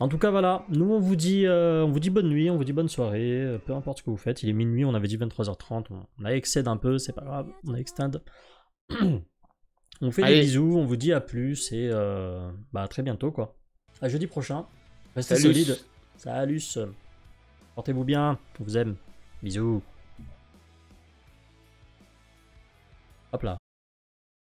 En tout cas, voilà, nous on vous dit, euh, on vous dit bonne nuit, on vous dit bonne soirée, euh, peu importe ce que vous faites. Il est minuit, on avait dit 23h30, on, a excède un peu, c'est pas grave, on a extend. on fait des bisous, on vous dit à plus et bah, à très bientôt quoi. À jeudi prochain, restez solide. solides, salut, portez-vous bien, on vous aime. Bisous. Hop là.